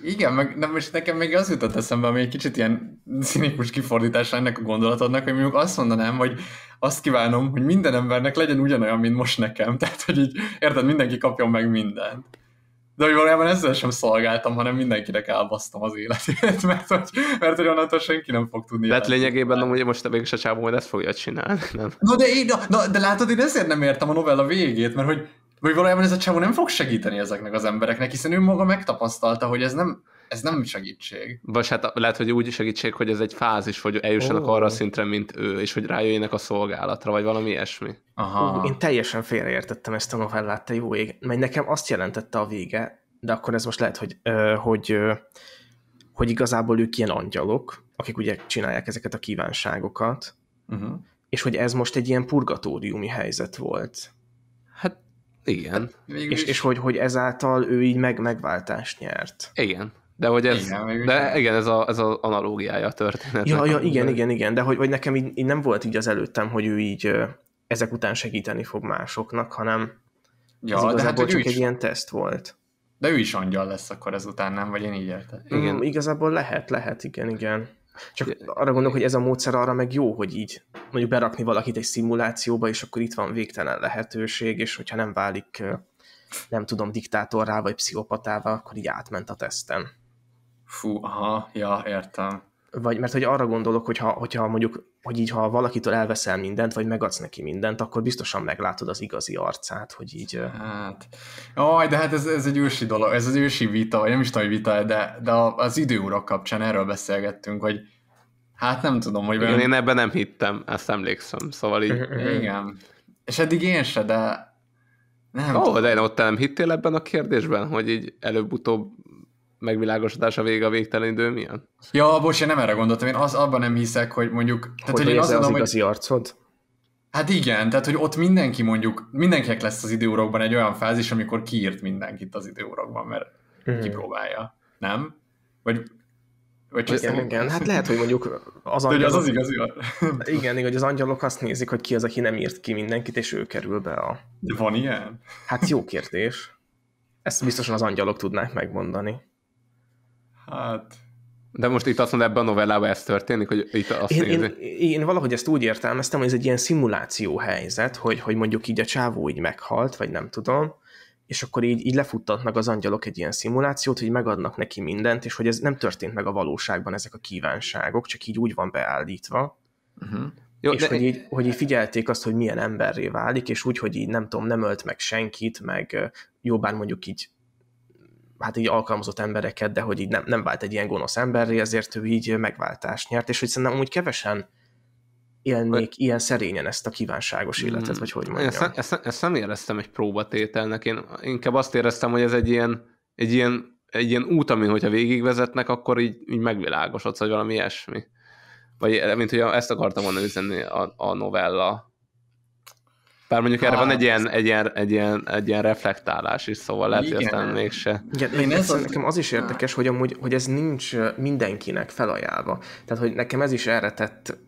Igen, meg nem, most nekem még az jutott eszembe, ami egy kicsit ilyen színikus kifordítás ennek a gondolatodnak, hogy mondjuk azt mondanám, hogy azt kívánom, hogy minden embernek legyen ugyanolyan, mint most nekem. Tehát, hogy így, érted, mindenki kapjon meg mindent de hogy valójában ezzel sem szolgáltam, hanem mindenkinek elbasztam az életét, (laughs) mert hogy, mert hogy onnantól senki nem fog tudni. Tehát lényegében nem, ugye most végül a csávó majd ezt fogja csinálni, nem? Na de, én, na, de látod, én ezért nem értem a novella végét, mert hogy vagy valójában ez a csávó nem fog segíteni ezeknek az embereknek, hiszen ő maga megtapasztalta, hogy ez nem, ez nem segítség. Vagy hát lehet, hogy úgy segítség, hogy ez egy fázis, hogy eljussanak oh. arra a szintre, mint ő, és hogy rájöjjenek a szolgálatra, vagy valami ilyesmi. Aha. Uh, én teljesen félreértettem ezt a novellát, te jó ég. Mert nekem azt jelentette a vége, de akkor ez most lehet, hogy, uh, hogy, uh, hogy igazából ők ilyen angyalok, akik ugye csinálják ezeket a kívánságokat, uh-huh. és hogy ez most egy ilyen purgatóriumi helyzet volt. Hát igen. Hát, és, és hogy, hogy ezáltal ő így meg megváltást nyert. Igen. De hogy ez, igen, de igen, ez a, ez a analógiája a történetnek. Ja, ja, igen, igen, igen, de hogy, hogy nekem így, így, nem volt így az előttem, hogy ő így ezek után segíteni fog másoknak, hanem ja, ez hát igazából hát, csak egy ilyen teszt volt. De ő is angyal lesz akkor ezután, nem? Vagy én így értettem. Igen, mm, igazából lehet, lehet, igen, igen. Csak arra gondolok, hogy ez a módszer arra meg jó, hogy így mondjuk berakni valakit egy szimulációba, és akkor itt van végtelen lehetőség, és hogyha nem válik, nem tudom, diktátorrá vagy pszichopatával, akkor így átment a teszten. Fú, aha, ja, értem. Vagy mert hogy arra gondolok, hogyha, hogyha mondjuk, hogy így ha valakitől elveszel mindent, vagy megadsz neki mindent, akkor biztosan meglátod az igazi arcát, hogy így... Hát, aj, de hát ez, ez egy ősi dolog, ez az ősi vita, vagy nem is tudom, hogy vita, de, de az időurak kapcsán erről beszélgettünk, hogy hát nem tudom, hogy... Igen, én ebben nem hittem, ezt emlékszem, szóval így... (laughs) Igen. És eddig én se, de... Nem Ó, tudom. de én ott nem hittél ebben a kérdésben, hogy így előbb-utóbb megvilágosodás a vége a végtelen idő milyen? Ja, bocs, én nem erre gondoltam, én az, abban nem hiszek, hogy mondjuk... Tehát, hogy, hogy az mondom, az igazi hogy... arcod? Hát igen, tehát hogy ott mindenki mondjuk, mindenkinek lesz az időurokban egy olyan fázis, amikor kiírt mindenkit az időurokban, mert hmm. kipróbálja, nem? Vagy vagy igen, igen, hát lehet, hogy mondjuk az angyalok... az az igazi. (laughs) igen, igen, hogy az angyalok azt nézik, hogy ki az, aki nem írt ki mindenkit, és ő kerül be a... De van ilyen? Hát jó kérdés. Ezt biztosan az angyalok tudnák megmondani. Hát... De most itt azt mondod, ebben a novellában ez történik, hogy itt azt én, nézi. én, én, valahogy ezt úgy értelmeztem, hogy ez egy ilyen szimuláció helyzet, hogy, hogy mondjuk így a csávó így meghalt, vagy nem tudom, és akkor így, így lefuttatnak az angyalok egy ilyen szimulációt, hogy megadnak neki mindent, és hogy ez nem történt meg a valóságban ezek a kívánságok, csak így úgy van beállítva. Uh-huh. Jó, és de... hogy, így, hogy így figyelték azt, hogy milyen emberré válik, és úgy, hogy így nem tudom, nem ölt meg senkit, meg jó, bár mondjuk így hát így alkalmazott embereket, de hogy így nem, nem vált egy ilyen gonosz emberré, ezért ő így megváltást nyert, és hogy szerintem amúgy kevesen élnék hogy... ilyen szerényen ezt a kívánságos életet, mm. vagy hogy mondjam. Ezt, ezt, ezt nem éreztem egy próbatételnek, én inkább azt éreztem, hogy ez egy ilyen, egy ilyen, egy ilyen út, amin hogyha végigvezetnek, akkor így, így megvilágosodsz, vagy valami ilyesmi. Vagy mint hogy ezt akartam volna üzenni a, a novella bár mondjuk erre van egy ilyen, egy, ilyen, egy, ilyen, egy ilyen reflektálás is, szóval lehet, hogy aztán mégse. Igen, Én ez az, nekem az is érdekes, hogy amúgy hogy ez nincs mindenkinek felajánlva. Tehát, hogy nekem ez is erre tett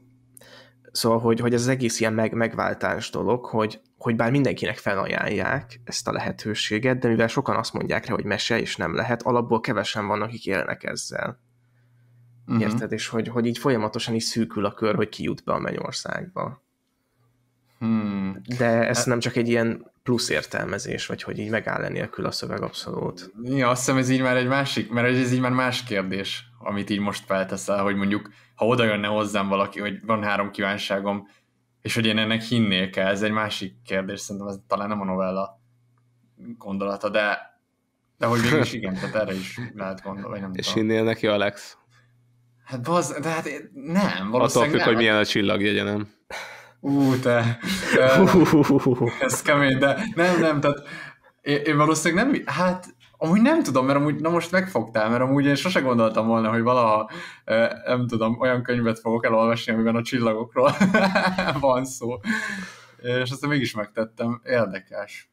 Szóval, hogy, hogy ez az egész ilyen meg, megváltás dolog, hogy, hogy bár mindenkinek felajánlják ezt a lehetőséget, de mivel sokan azt mondják rá, hogy mese is nem lehet, alapból kevesen vannak, akik élnek ezzel. Uh-huh. Érted? És hogy, hogy így folyamatosan is szűkül a kör, hogy ki jut be a mennyországba. Hmm. De ez hát... nem csak egy ilyen plusz értelmezés, vagy hogy így megáll nélkül a szöveg abszolút. Ja, azt hiszem ez így már egy másik, mert ez így már más kérdés, amit így most felteszel, hogy mondjuk, ha oda jönne hozzám valaki, hogy van három kívánságom, és hogy én ennek hinnék el, ez egy másik kérdés, szerintem ez talán nem a novella gondolata, de, de hogy mégis (laughs) igen, tehát erre is lehet gondolni, nem És tudom. hinnél neki Alex? Hát bazd, de hát én, nem, valószínűleg Attól függ, nem. hogy milyen a csillagjegye, nem? ú, te, ez kemény, de nem, nem, tehát én, én valószínűleg nem, hát amúgy nem tudom, mert amúgy, na most megfogtál, mert amúgy én sose gondoltam volna, hogy valaha, nem tudom, olyan könyvet fogok elolvasni, amiben a csillagokról (laughs) van szó. És aztán mégis megtettem, érdekes.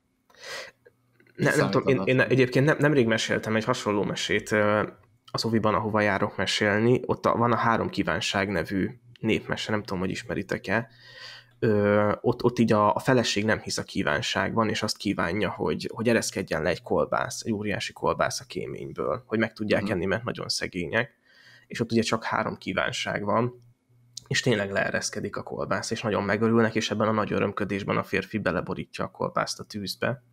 Ne, nem tudom, én, én egyébként nem, nemrég meséltem egy hasonló mesét az Oviban, ahova járok mesélni. Ott a, van a Három Kívánság nevű népmese, nem tudom, hogy ismeritek-e ö, ott, ott így a, a feleség nem hisz a kívánságban, és azt kívánja, hogy, hogy ereszkedjen le egy kolbász, egy óriási kolbász a kéményből, hogy meg tudják mm. enni, mert nagyon szegények, és ott ugye csak három kívánság van, és tényleg leereszkedik a kolbász, és nagyon megörülnek, és ebben a nagy örömködésben a férfi beleborítja a kolbászt a tűzbe,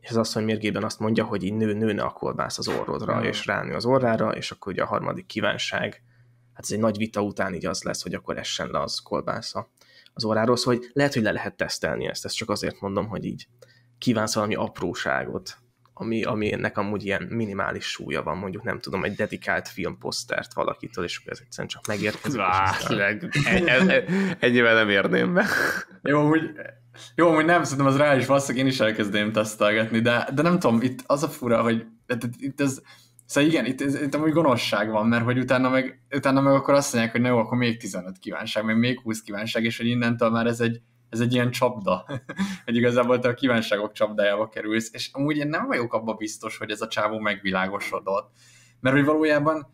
és az asszony mérgében azt mondja, hogy így nő, nőne a kolbász az orrodra, mm. és ránő az orrára, és akkor ugye a harmadik kívánság, hát ez egy nagy vita után így az lesz, hogy akkor essen le az kolbásza az óráról, szóval hogy lehet, hogy le lehet tesztelni ezt, ezt csak azért mondom, hogy így kívánsz valami apróságot, ami, ami ennek amúgy ilyen minimális súlya van, mondjuk nem tudom, egy dedikált filmposztert valakitől, és ez egyszerűen csak megérkezik. Vá, leg, e, e, e, ennyivel nem érném meg. Jó, hogy jó, hogy nem, szerintem az rá is vasszak, én is elkezdém tesztelgetni, de, de nem tudom, itt az a fura, hogy itt ez, Szóval igen, itt, itt amúgy gonoszság van, mert hogy utána meg, utána meg akkor azt mondják, hogy na jó, akkor még 15 kívánság, meg még 20 kívánság, és hogy innentől már ez egy, ez egy ilyen csapda, (laughs) hogy igazából te a kívánságok csapdájába kerülsz, és amúgy én nem vagyok abba biztos, hogy ez a csávó megvilágosodott, mert hogy valójában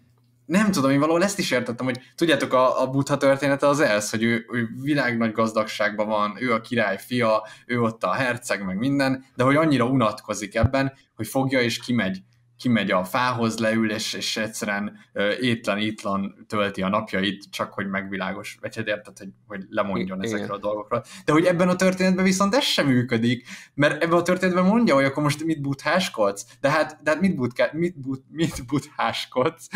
nem tudom, én valahol ezt is értettem, hogy tudjátok, a, a Buddha története az ez, hogy ő, ő világnagy gazdagságban van, ő a király fia, ő ott a herceg, meg minden, de hogy annyira unatkozik ebben, hogy fogja és kimegy kimegy a fához, leül, és, és egyszerűen étlen-ítlan tölti a napjait, csak hogy megvilágos, vagy hát érted, hogy, hogy lemondjon Igen. ezekről a dolgokról. De hogy ebben a történetben viszont ez sem működik, mert ebben a történetben mondja, hogy akkor most mit butháskodsz, de hát, de hát mit, butká, mit, but, mit butháskodsz,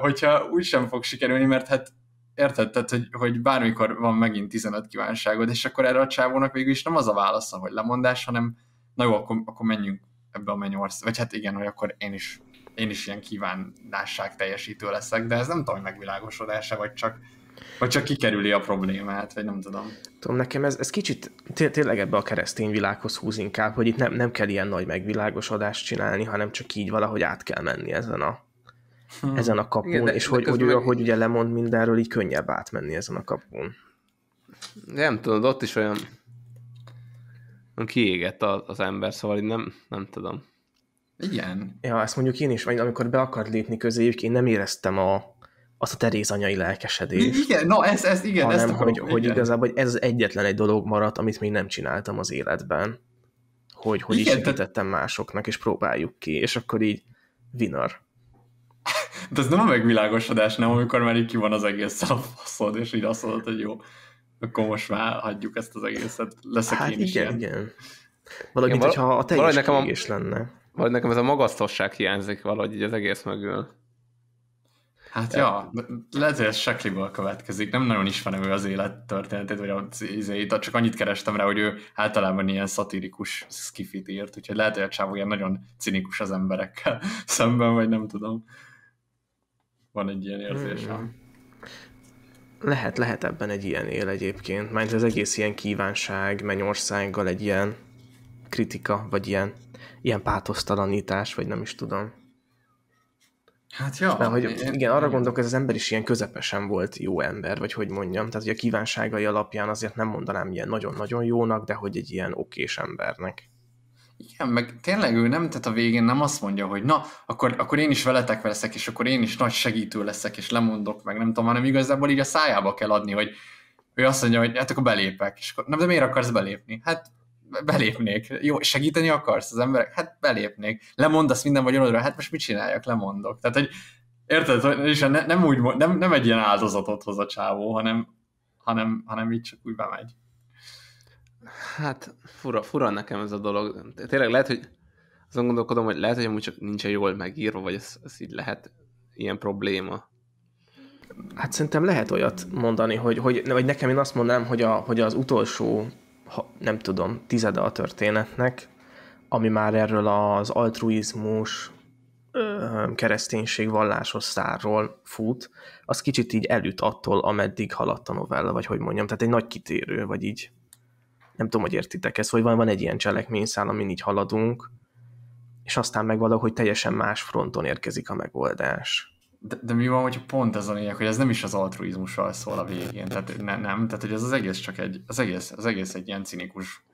hogyha úgy sem fog sikerülni, mert hát érted, tehát, hogy, hogy bármikor van megint 15 kívánságod, és akkor erre a csávónak végül is nem az a válasza, hogy lemondás, hanem na jó, akkor, akkor menjünk ebbe a mennyország, vagy hát igen, hogy akkor én is, én is ilyen kívánásság teljesítő leszek, de ez nem tudom, hogy megvilágosodása, vagy csak, vagy csak kikerüli a problémát, vagy nem tudom. Tudom, nekem ez, ez kicsit tényleg ebbe a keresztény világhoz húz inkább, hogy itt nem, nem kell ilyen nagy megvilágosodást csinálni, hanem csak így valahogy át kell menni ezen a, hmm. ezen a kapun, Igen, de, és de hogy, hogy, meg... hogy ugye lemond mindenről, így könnyebb átmenni ezen a kapun. Nem tudod, ott is olyan kiégett az, az ember, szóval én nem, nem tudom. Igen. Ja, ezt mondjuk én is, vagy amikor be akart lépni közéjük, én nem éreztem a, azt a Teréz anyai lelkesedést. Igen, no, ez, ez igen, hanem, ezt hogy hogy, igen. igazából hogy ez az egyetlen egy dolog maradt, amit még nem csináltam az életben. Hogy, hogy igen, is segítettem de... másoknak, és próbáljuk ki, és akkor így vinar. De ez nem a megvilágosodás, nem, amikor már így ki van az egész a faszod, és így azt mondod, hogy jó, akkor most már hagyjuk ezt az egészet, leszek hát én igen, is igen, igen. Valahogy, igen, mintha a teljes nekem a, lenne. Valahogy nekem ez a magasztosság hiányzik valahogy így az egész mögül. Hát ja, lehet, hogy ez shackley következik. Nem nagyon ismerem ő az élettörténetét, vagy az ízeit, csak annyit kerestem rá, hogy ő általában ilyen szatirikus skifit írt, úgyhogy lehet, hogy a csávó ilyen nagyon cinikus az emberekkel (laughs) szemben, vagy nem tudom. Van egy ilyen érzésem. Hmm lehet, lehet ebben egy ilyen él egyébként. Mert az egész ilyen kívánság, mennyországgal egy ilyen kritika, vagy ilyen, ilyen pátosztalanítás, vagy nem is tudom. Hát ja. Mert, hogy, én, igen, arra gondolok, hogy az ember is ilyen közepesen volt jó ember, vagy hogy mondjam. Tehát, hogy a kívánságai alapján azért nem mondanám ilyen nagyon-nagyon jónak, de hogy egy ilyen okés embernek. Igen, meg tényleg ő nem, tehát a végén nem azt mondja, hogy na, akkor, akkor én is veletek leszek, és akkor én is nagy segítő leszek, és lemondok, meg nem tudom, hanem igazából így a szájába kell adni, hogy ő azt mondja, hogy hát akkor belépek, és akkor, nem, de miért akarsz belépni? Hát belépnék. Jó, segíteni akarsz az emberek? Hát belépnék. Lemondasz minden vagyonodra? Hát most mit csináljak? Lemondok. Tehát, hogy érted, és ne, nem, úgy, nem, nem egy ilyen áldozatot hoz a csávó, hanem, hanem, hanem így csak úgy bemegy. Hát fura, fura nekem ez a dolog. Tényleg lehet, hogy azon gondolkodom, hogy lehet, hogy amúgy csak nincsen jól megírva, vagy ez, ez így lehet ilyen probléma. Hát szerintem lehet olyat mondani, hogy, hogy vagy nekem én azt mondanám, hogy, a, hogy az utolsó, ha, nem tudom, tizede a történetnek, ami már erről az altruizmus, kereszténység vallásos szárról fut, az kicsit így elüt attól, ameddig haladt a novella, vagy hogy mondjam, tehát egy nagy kitérő, vagy így nem tudom, hogy értitek ezt, szóval, hogy van, van egy ilyen cselekményszál, amin így haladunk, és aztán meg valahogy teljesen más fronton érkezik a megoldás. De, de mi van, hogy pont ez a lényeg, hogy ez nem is az altruizmusról szól a végén, tehát ne, nem, tehát hogy ez az egész csak egy, az egész, az egész egy ilyen cinikus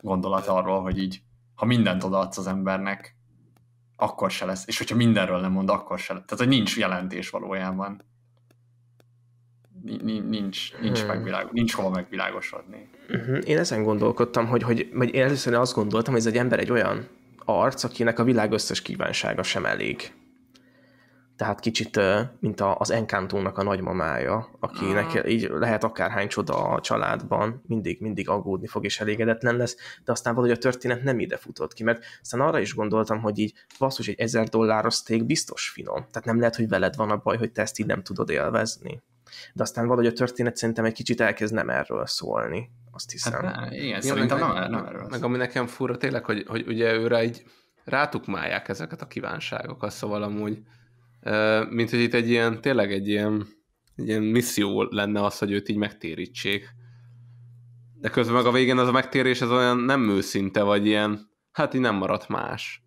gondolat arról, hogy így, ha mindent odaadsz az embernek, akkor se lesz, és hogyha mindenről nem mond, akkor se lesz. Tehát, hogy nincs jelentés valójában nincs, nincs, hmm. megvilág, nincs hova megvilágosodni. Uh-huh. Én ezen gondolkodtam, hogy, hogy vagy én először azt gondoltam, hogy ez egy ember egy olyan arc, akinek a világ összes kívánsága sem elég. Tehát kicsit, mint az Encantónak a nagymamája, akinek uh-huh. így lehet akárhány csoda a családban, mindig, mindig aggódni fog és elégedetlen lesz, de aztán valahogy a történet nem ide futott ki, mert aztán arra is gondoltam, hogy így basszus, egy ezer dolláros steak biztos finom, tehát nem lehet, hogy veled van a baj, hogy te ezt így nem tudod élvezni de aztán valahogy a történet szerintem egy kicsit elkezd nem erről szólni, azt hiszem. Hát, hát igen, szerintem meg, nem, er- nem erről Meg, ami nekem fura tényleg, hogy, hogy ugye őre így rátukmálják ezeket a kívánságokat, szóval amúgy, mint hogy itt egy ilyen, tényleg egy ilyen, egy ilyen misszió lenne az, hogy őt így megtérítsék. De közben meg a végén az a megtérés, ez olyan nem őszinte, vagy ilyen, hát így nem maradt más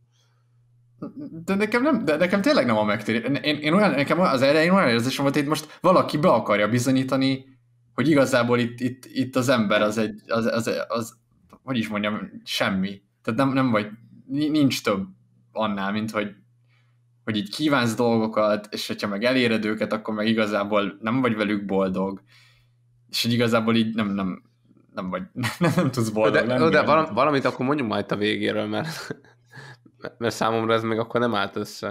de nekem, nem, de nekem tényleg nem a megtérés. Én, én olyan, nekem az elején olyan érzésem volt, hogy most valaki be akarja bizonyítani, hogy igazából itt, itt, itt az ember az egy, az, az, az, hogy is mondjam, semmi. Tehát nem, nem vagy, nincs több annál, mint hogy, hogy így kívánsz dolgokat, és hogyha meg eléred őket, akkor meg igazából nem vagy velük boldog. És hogy igazából így nem, nem, nem vagy, (laughs) nem, nem tudsz boldog de, nem De valam, valamit akkor mondjuk majd a végéről, mert mert számomra ez még akkor nem állt össze.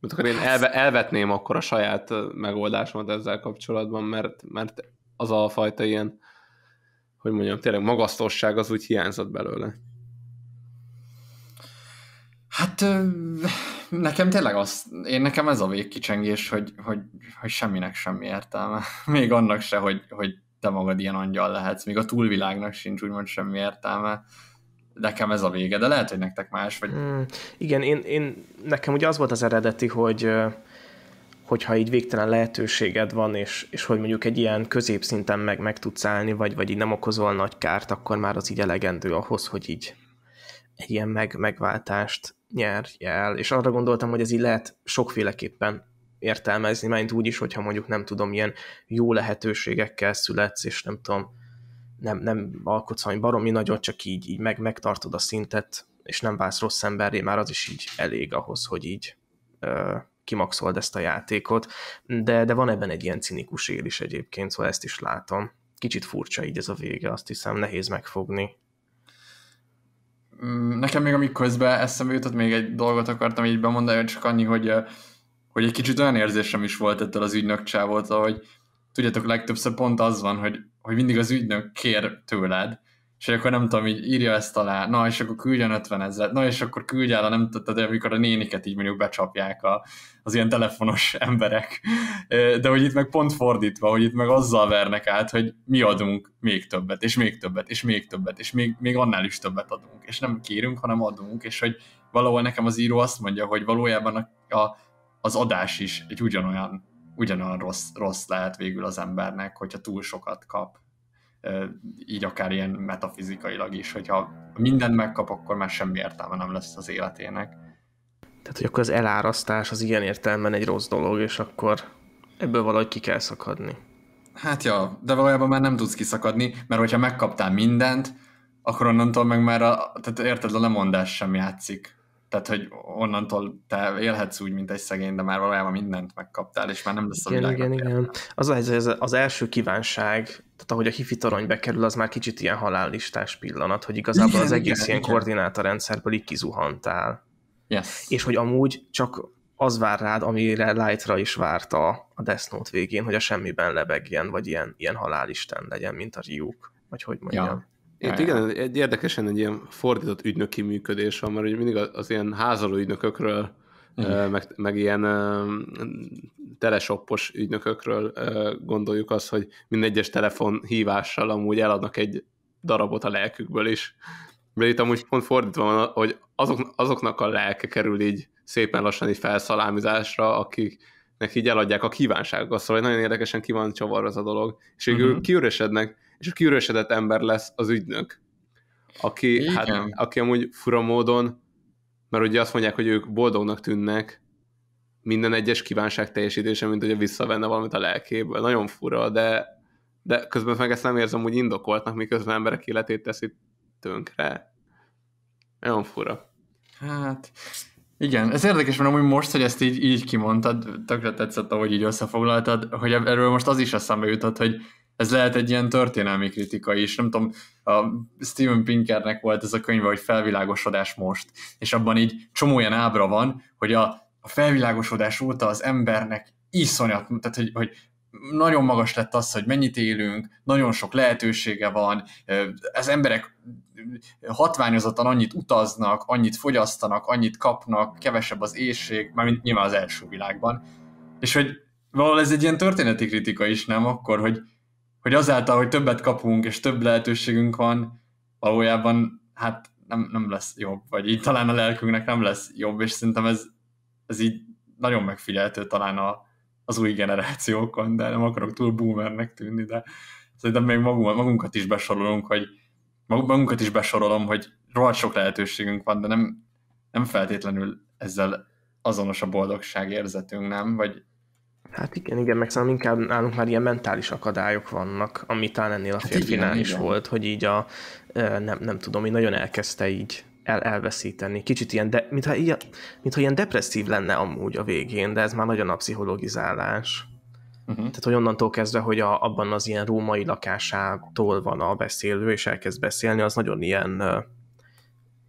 Mert akkor én elve, elvetném akkor a saját megoldásomat ezzel kapcsolatban, mert, mert az a fajta ilyen, hogy mondjam, tényleg magasztosság az úgy hiányzott belőle. Hát nekem tényleg az, én nekem ez a végkicsengés, hogy, hogy, hogy semminek semmi értelme. (laughs) Még annak se, hogy, hogy te magad ilyen angyal lehetsz, még a túlvilágnak sincs úgymond semmi értelme nekem ez a vége, de lehet, hogy nektek más. Vagy... Mm, igen, én, én, nekem ugye az volt az eredeti, hogy hogyha így végtelen lehetőséged van, és, és hogy mondjuk egy ilyen középszinten meg, meg tudsz állni, vagy, vagy így nem okozol nagy kárt, akkor már az így elegendő ahhoz, hogy így egy ilyen meg, megváltást nyerj el. És arra gondoltam, hogy ez így lehet sokféleképpen értelmezni, mert úgy is, hogyha mondjuk nem tudom, ilyen jó lehetőségekkel születsz, és nem tudom, nem, nem alkotsz valami baromi nagyot, csak így, így meg, megtartod a szintet, és nem válsz rossz emberré, már az is így elég ahhoz, hogy így ö, kimaxold ezt a játékot, de, de van ebben egy ilyen cinikus él is egyébként, szóval ezt is látom. Kicsit furcsa így ez a vége, azt hiszem, nehéz megfogni. Mm, nekem még amikor közben eszembe jutott, még egy dolgot akartam így bemondani, csak annyi, hogy, hogy egy kicsit olyan érzésem is volt ettől az ügynök csávóta, hogy tudjátok, legtöbbször pont az van, hogy hogy mindig az ügynök kér tőled, és akkor nem tudom, így írja ezt alá, na, és akkor küldjön 50 ezeret, na, és akkor küldj el, nem tudtad, amikor a néniket így mondjuk becsapják a, az ilyen telefonos (laughs) emberek. De hogy itt meg pont fordítva, hogy itt meg azzal vernek át, hogy mi adunk még többet, és még többet, és még többet, és még, még annál is többet adunk. És nem kérünk, hanem adunk, és hogy valahol nekem az író azt mondja, hogy valójában a, a, az adás is egy ugyanolyan ugyanolyan rossz, rossz lehet végül az embernek, hogyha túl sokat kap. Így akár ilyen metafizikailag is, hogyha mindent megkap, akkor már semmi értelme nem lesz az életének. Tehát, hogy akkor az elárasztás az ilyen értelemben egy rossz dolog, és akkor ebből valahogy ki kell szakadni. Hát ja, de valójában már nem tudsz kiszakadni, mert hogyha megkaptál mindent, akkor onnantól meg már a, tehát érted, a lemondás sem játszik. Tehát, hogy onnantól te élhetsz úgy, mint egy szegény, de már valójában mindent megkaptál, és már nem lesz a Igen, igen, igen. Az, az, az első kívánság, tehát ahogy a hifi torony bekerül, az már kicsit ilyen halállistás pillanat, hogy igazából igen, az egész igen, ilyen igen. rendszerből így kizuhantál. Yes. És hogy amúgy csak az vár rád, amire Lightra is várta a Death Note végén, hogy a semmiben lebegjen, vagy ilyen, ilyen halálisten legyen, mint a Ryuk, vagy hogy mondjam. Ja. Itt igen, egy érdekesen egy ilyen fordított ügynöki működés van, mert ugye mindig az, ilyen házaló ügynökökről, mm. meg, meg ilyen telesoppos ügynökökről gondoljuk azt, hogy mindegyes egyes telefon hívással amúgy eladnak egy darabot a lelkükből is. De itt amúgy pont fordítva van, hogy azok, azoknak a lelke kerül így szépen lassan így felszalámizásra, akiknek így eladják a kívánságokat. szóval nagyon érdekesen ki van az a dolog, és végül uh-huh. kiüresednek, és a kiürösedett ember lesz az ügynök, aki, hát, aki amúgy fura módon, mert ugye azt mondják, hogy ők boldognak tűnnek, minden egyes kívánság teljesítése, mint hogy visszavenne valamit a lelkéből. Nagyon fura, de, de közben meg ezt nem érzem hogy indokoltnak, miközben emberek életét teszi tönkre. Nagyon fura. Hát, igen, ez érdekes, mert amúgy most, hogy ezt így, így kimondtad, tökre tetszett, ahogy így összefoglaltad, hogy erről most az is eszembe jutott, hogy ez lehet egy ilyen történelmi kritika is. Nem tudom, a Steven Pinkernek volt ez a könyve, hogy felvilágosodás most, és abban így csomó olyan ábra van, hogy a, a felvilágosodás óta az embernek iszonyat, tehát hogy, hogy nagyon magas lett az, hogy mennyit élünk, nagyon sok lehetősége van, az emberek hatványozottan annyit utaznak, annyit fogyasztanak, annyit kapnak, kevesebb az éjség, mármint nyilván az első világban. És hogy valahol ez egy ilyen történeti kritika is, nem? Akkor, hogy, hogy azáltal, hogy többet kapunk, és több lehetőségünk van, valójában hát nem, nem lesz jobb, vagy így talán a lelkünknek nem lesz jobb, és szerintem ez, ez így nagyon megfigyeltő talán a, az új generációkon, de nem akarok túl boomernek tűnni, de szerintem még magunkat is besorolunk, hogy magunkat is besorolom, hogy rohadt sok lehetőségünk van, de nem, nem feltétlenül ezzel azonos a boldogság érzetünk, nem? Vagy Hát igen, igen, meg szóval inkább nálunk már ilyen mentális akadályok vannak, ami talán ennél a hát férfinál hát is igen. volt, hogy így a, nem, nem tudom, én nagyon elkezdte így el, elveszíteni. Kicsit ilyen, de, mintha, ilyen, mintha ilyen depresszív lenne amúgy a végén, de ez már nagyon a pszichologizálás. Uh-huh. Tehát, hogy onnantól kezdve, hogy a, abban az ilyen római lakásától van a beszélő, és elkezd beszélni, az nagyon ilyen,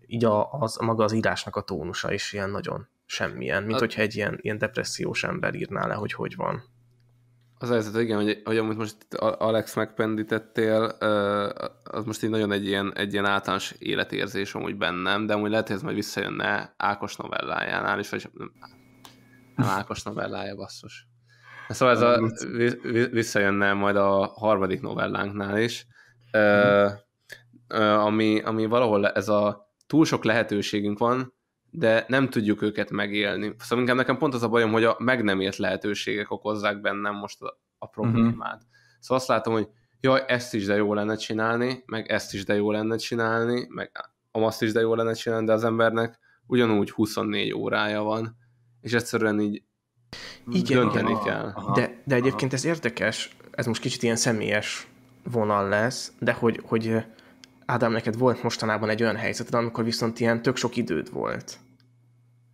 így a, az, maga az írásnak a tónusa is ilyen nagyon semmilyen, mint a... hogyha egy ilyen, ilyen depressziós ember írná le, hogy hogy van. Az helyzet, igen, hogy, hogy amúgy most Alex megpendítettél, az most így nagyon egy ilyen, egy ilyen általános életérzés amúgy bennem, de amúgy lehet, hogy ez majd visszajönne Ákos novellájánál is, vagy nem, nem Ákos novellája, basszus. Szóval ez a, visszajönne majd a harmadik novellánknál is, mhm. ami, ami valahol ez a túl sok lehetőségünk van, de nem tudjuk őket megélni. Szóval inkább nekem pont az a bajom, hogy a meg nem élt lehetőségek okozzák bennem most a, a problémát. Uh-huh. Szóval azt látom, hogy jaj, ezt is de jó lenne csinálni, meg ezt is de jó lenne csinálni, meg azt is de jó lenne csinálni, de az embernek ugyanúgy 24 órája van, és egyszerűen így Igen, dönteni aha, kell. Aha, de, de egyébként aha. ez érdekes, ez most kicsit ilyen személyes vonal lesz, de hogy, hogy Ádám, neked volt mostanában egy olyan helyzeted, amikor viszont ilyen tök sok időd volt.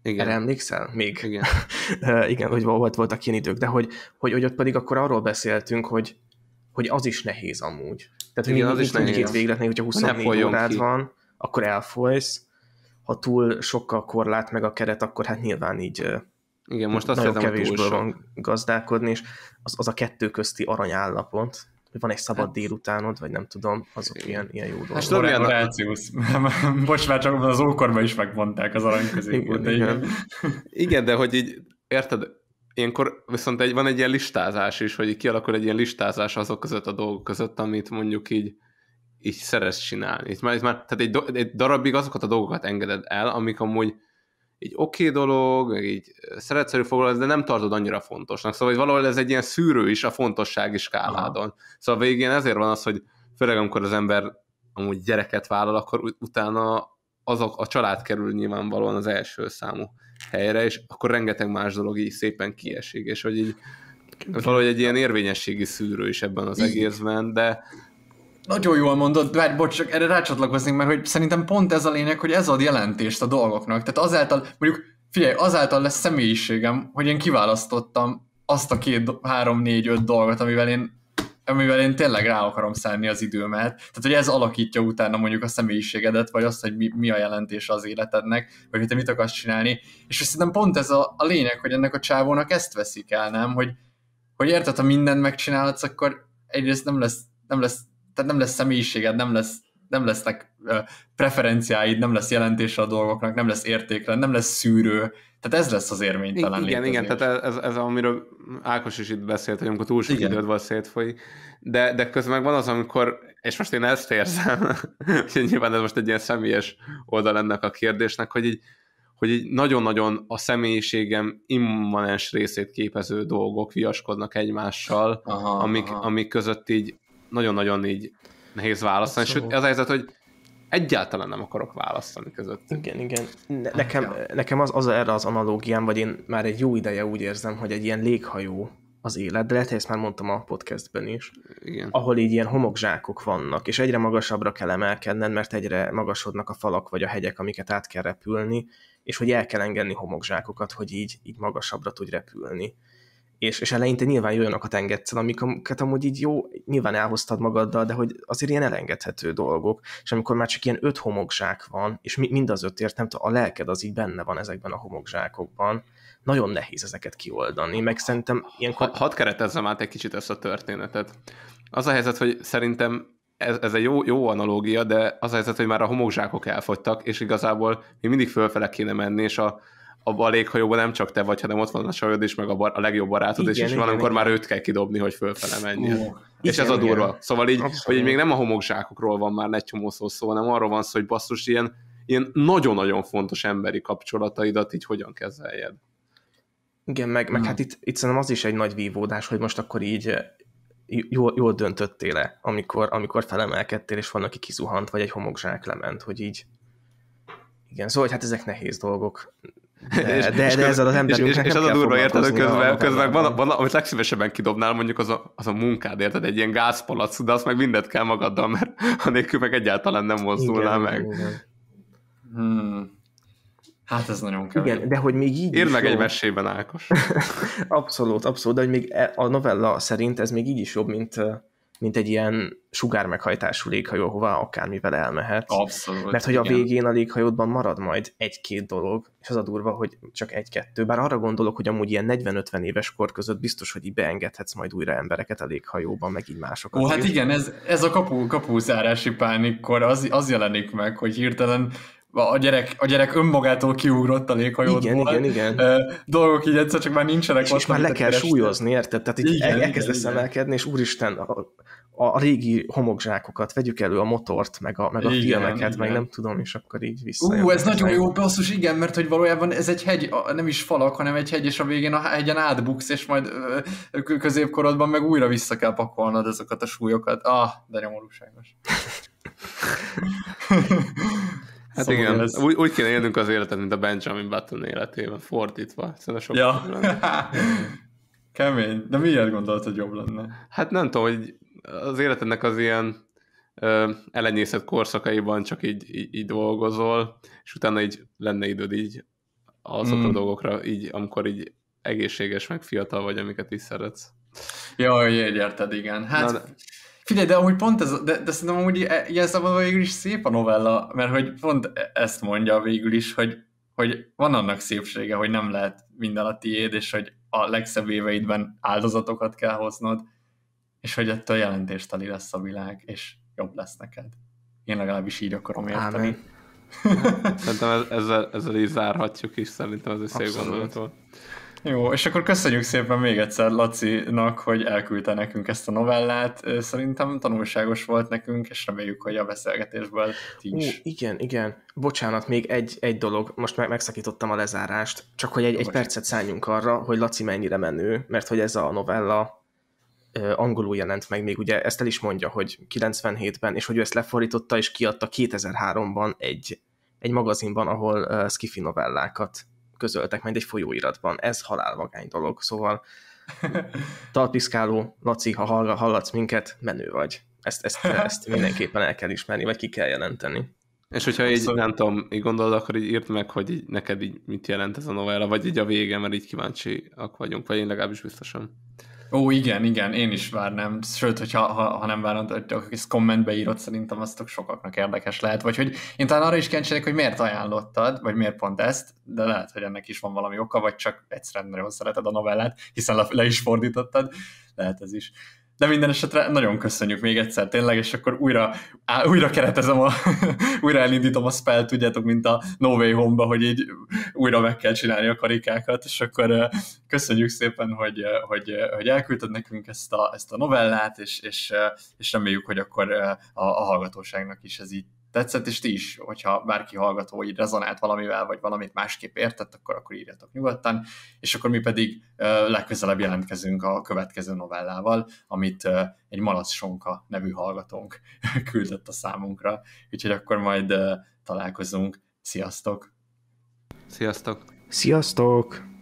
Igen. Erre emlékszel? Még. Igen. (laughs) Igen, hogy volt, voltak ilyen idők, de hogy, hogy, hogy ott pedig akkor arról beszéltünk, hogy, hogy az is nehéz amúgy. Tehát, hogy Igen, az is nehéz. Két végletnél, hogyha 24 órád ki. van, akkor elfolysz. Ha túl sokkal korlát meg a keret, akkor hát nyilván így igen, most azt nagyon hiszem, kevésből van gazdálkodni, és az, az a kettő közti aranyállapot, van egy szabad hát. délutánod, vagy nem tudom, azok ilyen, ilyen jó dolgok. Hát Florian Rácius, (laughs) most már csak az ókorban is megmondták az arany középút. Igen, igen. igen. (laughs) igen, de hogy így, érted, ilyenkor viszont egy, van egy ilyen listázás is, hogy kialakul egy ilyen listázás azok között a dolgok között, amit mondjuk így így szeretsz csinálni. Itt már, itt már tehát egy, do, egy darabig azokat a dolgokat engeded el, amik amúgy így oké okay dolog, meg így szeretszerű foglalkozni, de nem tartod annyira fontosnak. Szóval hogy valahol ez egy ilyen szűrő is a is skáládon. Aha. Szóval végén ezért van az, hogy főleg amikor az ember amúgy gyereket vállal, akkor utána azok a család kerül nyilvánvalóan az első számú helyre, és akkor rengeteg más dolog így szépen kiesik, és hogy így valahogy egy ilyen érvényességi szűrő is ebben az egészben, de nagyon jól mondod, bár bocs, csak erre rácsatlakoznék, mert hogy szerintem pont ez a lényeg, hogy ez ad jelentést a dolgoknak. Tehát azáltal, mondjuk, figyelj, azáltal lesz személyiségem, hogy én kiválasztottam azt a két, három, négy, öt dolgot, amivel én amivel én tényleg rá akarom szállni az időmet. Tehát, hogy ez alakítja utána mondjuk a személyiségedet, vagy azt, hogy mi, mi a jelentése az életednek, vagy hogy te mit akarsz csinálni. És szerintem pont ez a, a lényeg, hogy ennek a csávónak ezt veszik el, nem? Hogy, hogy érted, ha mindent megcsinálsz, akkor egyrészt nem lesz, nem lesz tehát nem lesz személyiséged, nem, lesz, nem lesznek preferenciáid, nem lesz jelentése a dolgoknak, nem lesz értékre, nem lesz szűrő, tehát ez lesz az érvénytelen Igen, létezés. igen, tehát ez, ez, amiről Ákos is itt beszélt, hogy amikor túl sok igen. időd van szétfolyik, de, de közben meg van az, amikor, és most én ezt érzem, (laughs) hogy nyilván ez most egy ilyen személyes oldal ennek a kérdésnek, hogy így, hogy így nagyon-nagyon a személyiségem immanens részét képező dolgok viaskodnak egymással, aha, amik, aha. amik között így nagyon-nagyon így nehéz választani, sőt az a helyzet, hogy egyáltalán nem akarok választani között. Igen, igen. Ne, ah, nekem, ja. nekem az, az erre az analógiám, vagy én már egy jó ideje úgy érzem, hogy egy ilyen léghajó az élet, de lehet, ezt már mondtam a podcastben is, igen. ahol így ilyen homokzsákok vannak, és egyre magasabbra kell emelkedned, mert egyre magasodnak a falak vagy a hegyek, amiket át kell repülni, és hogy el kell engedni homokzsákokat, hogy így, így magasabbra tudj repülni és, és eleinte nyilván olyanokat engedsz el, amiket amúgy így jó, nyilván elhoztad magaddal, de hogy azért ilyen elengedhető dolgok, és amikor már csak ilyen öt homokzsák van, és mi, mind az öt értem, a lelked az így benne van ezekben a homokzsákokban, nagyon nehéz ezeket kioldani, meg szerintem ilyenkor... hadd keretezzem át egy kicsit ezt a történetet. Az a helyzet, hogy szerintem ez, ez egy jó, jó analógia, de az a helyzet, hogy már a homokzsákok elfogytak, és igazából mi mindig fölfele kéne menni, és a, a léghajóban nem csak te vagy, hanem ott van a sajod is, meg a, bar, a legjobb barátod, igen, és, igen, és valamikor igen. már őt kell kidobni, hogy fölfele menjen. Uh, és igen, a durva. Igen. Szóval így, Abszolút. hogy így még nem a homokzsákokról van már egy csomó szó, szó, szóval hanem arról van szó, hogy basszus, ilyen, ilyen nagyon-nagyon fontos emberi kapcsolataidat így hogyan kezeljed. Igen, meg, meg hmm. hát itt, itt szerintem az is egy nagy vívódás, hogy most akkor így eh, jól, jól döntöttél-e, amikor, amikor felemelkedtél, és van, aki kizuhant, vagy egy homokzsák lement, hogy így igen, szóval hogy hát ezek nehéz dolgok, de, és, de, és de ezzel az emberünk És, és, és az a durva érted, hogy közben, közben van, van, amit legszívesebben kidobnál, mondjuk az a, az a munkád, érted? Egy ilyen gázpalac, de azt meg mindent kell magaddal, mert (laughs) anélkül meg egyáltalán nem mozdulnál igen, meg. Igen. Hmm. Hát ez nagyon kemény. Igen, de hogy még így Írd meg jobb. egy mesében, Ákos. (laughs) abszolút, abszolút, de hogy még e- a novella szerint ez még így is jobb, mint mint egy ilyen sugár meghajtású léghajó, hova akármivel elmehet. Abszolút. Mert hogy a végén a léghajódban marad majd egy-két dolog, és az a durva, hogy csak egy-kettő. Bár arra gondolok, hogy amúgy ilyen 40-50 éves kor között biztos, hogy így beengedhetsz majd újra embereket a léghajóban, meg így másokat. Ó, hát igen, ez, ez a kapu, kapuzárási pánikkor az, az jelenik meg, hogy hirtelen a gyerek, a gyerek önmagától kiugrott a léghajótból. Igen, igen, igen. Dolgok így egyszer csak már nincsenek és ott. És már le kell keresni. súlyozni, érted? Tehát így igen, elkezdesz igen, emelkedni, és úristen, a, a régi homokzsákokat, vegyük elő a motort, meg a, meg a igen, filmeket, igen. meg nem tudom, és akkor így vissza. Ú, ez nagyon jó, basszus, igen, mert hogy valójában ez egy hegy, nem is falak, hanem egy hegy, és a végén a hegyen átbuksz, és majd középkorodban meg újra vissza kell pakolnod ezeket a súlyokat. Ah, de nyomorúságos. (laughs) Hát szóval igen, ez... úgy, úgy kéne élnünk az életet, mint a Benjamin Button életében, fordítva. Szerintem szóval sok ja. (laughs) Kemény. De miért gondolod, hogy jobb lenne? Hát nem tudom, hogy az életednek az ilyen ö, elenyészett korszakaiban csak így, így, így dolgozol, és utána így lenne időd így azokra mm. a hmm. dolgokra, így, amikor így egészséges, meg fiatal vagy, amiket is szeretsz. Jaj, érted, igen. Hát... Na, de... Figyelj, de amúgy pont ez, de, de szerintem amúgy e- ilyen szabad végül is szép a novella, mert hogy pont e- ezt mondja végül is, hogy, hogy van annak szépsége, hogy nem lehet minden a tiéd, és hogy a legszebb éveidben áldozatokat kell hoznod, és hogy ettől jelentéstali lesz a világ, és jobb lesz neked. Én legalábbis így akarom érteni. Szerintem ezzel, ezzel így zárhatjuk is, szerintem ez egy szép gondolat volt. Jó, és akkor köszönjük szépen még egyszer Latzi-nak, hogy elküldte nekünk ezt a novellát. Szerintem tanulságos volt nekünk, és reméljük, hogy a beszélgetésből ti is. Ú, igen, igen. Bocsánat, még egy, egy dolog, most meg megszakítottam a lezárást, csak hogy egy, Jó, egy percet szálljunk arra, hogy Laci mennyire menő, mert hogy ez a novella angolul jelent meg még, ugye ezt el is mondja, hogy 97-ben, és hogy ő ezt lefordította és kiadta 2003-ban egy, egy magazinban, ahol uh, skifi novellákat közöltek majd egy folyóiratban. Ez halálvagány dolog, szóval (laughs) talpiszkáló, Laci, ha hallatsz minket, menő vagy. Ezt, ezt, ezt (laughs) mindenképpen el kell ismerni, vagy ki kell jelenteni. És hogyha Abszolút. így, nem tudom, így gondolod, akkor így írd meg, hogy így, neked így mit jelent ez a novella, vagy így a vége, mert így kíváncsiak vagyunk, vagy én legalábbis biztosan. Ó, igen, igen, én is várnám. Sőt, hogyha, ha, ha nem várnám, akkor kis kommentbe írod, szerintem azt sokaknak érdekes lehet. Vagy hogy én talán arra is kíváncsi hogy miért ajánlottad, vagy miért pont ezt, de lehet, hogy ennek is van valami oka, vagy csak egyszerűen nagyon szereted a novellát, hiszen le, le is fordítottad. Lehet ez is de minden esetre nagyon köszönjük még egyszer tényleg, és akkor újra, á, újra keretezem, a, (laughs) újra elindítom a spell, tudjátok, mint a No Way Home-ba, hogy így újra meg kell csinálni a karikákat, és akkor köszönjük szépen, hogy, hogy, hogy elküldted nekünk ezt a, ezt a novellát, és, és, és reméljük, hogy akkor a, a hallgatóságnak is ez így tetszett, és ti is, hogyha bárki hallgató így rezonált valamivel, vagy valamit másképp értett, akkor, akkor írjatok nyugodtan, és akkor mi pedig uh, legközelebb jelentkezünk a következő novellával, amit uh, egy Malac Sonka nevű hallgatónk (laughs) küldött a számunkra, úgyhogy akkor majd uh, találkozunk. Sziasztok! Sziasztok! Sziasztok!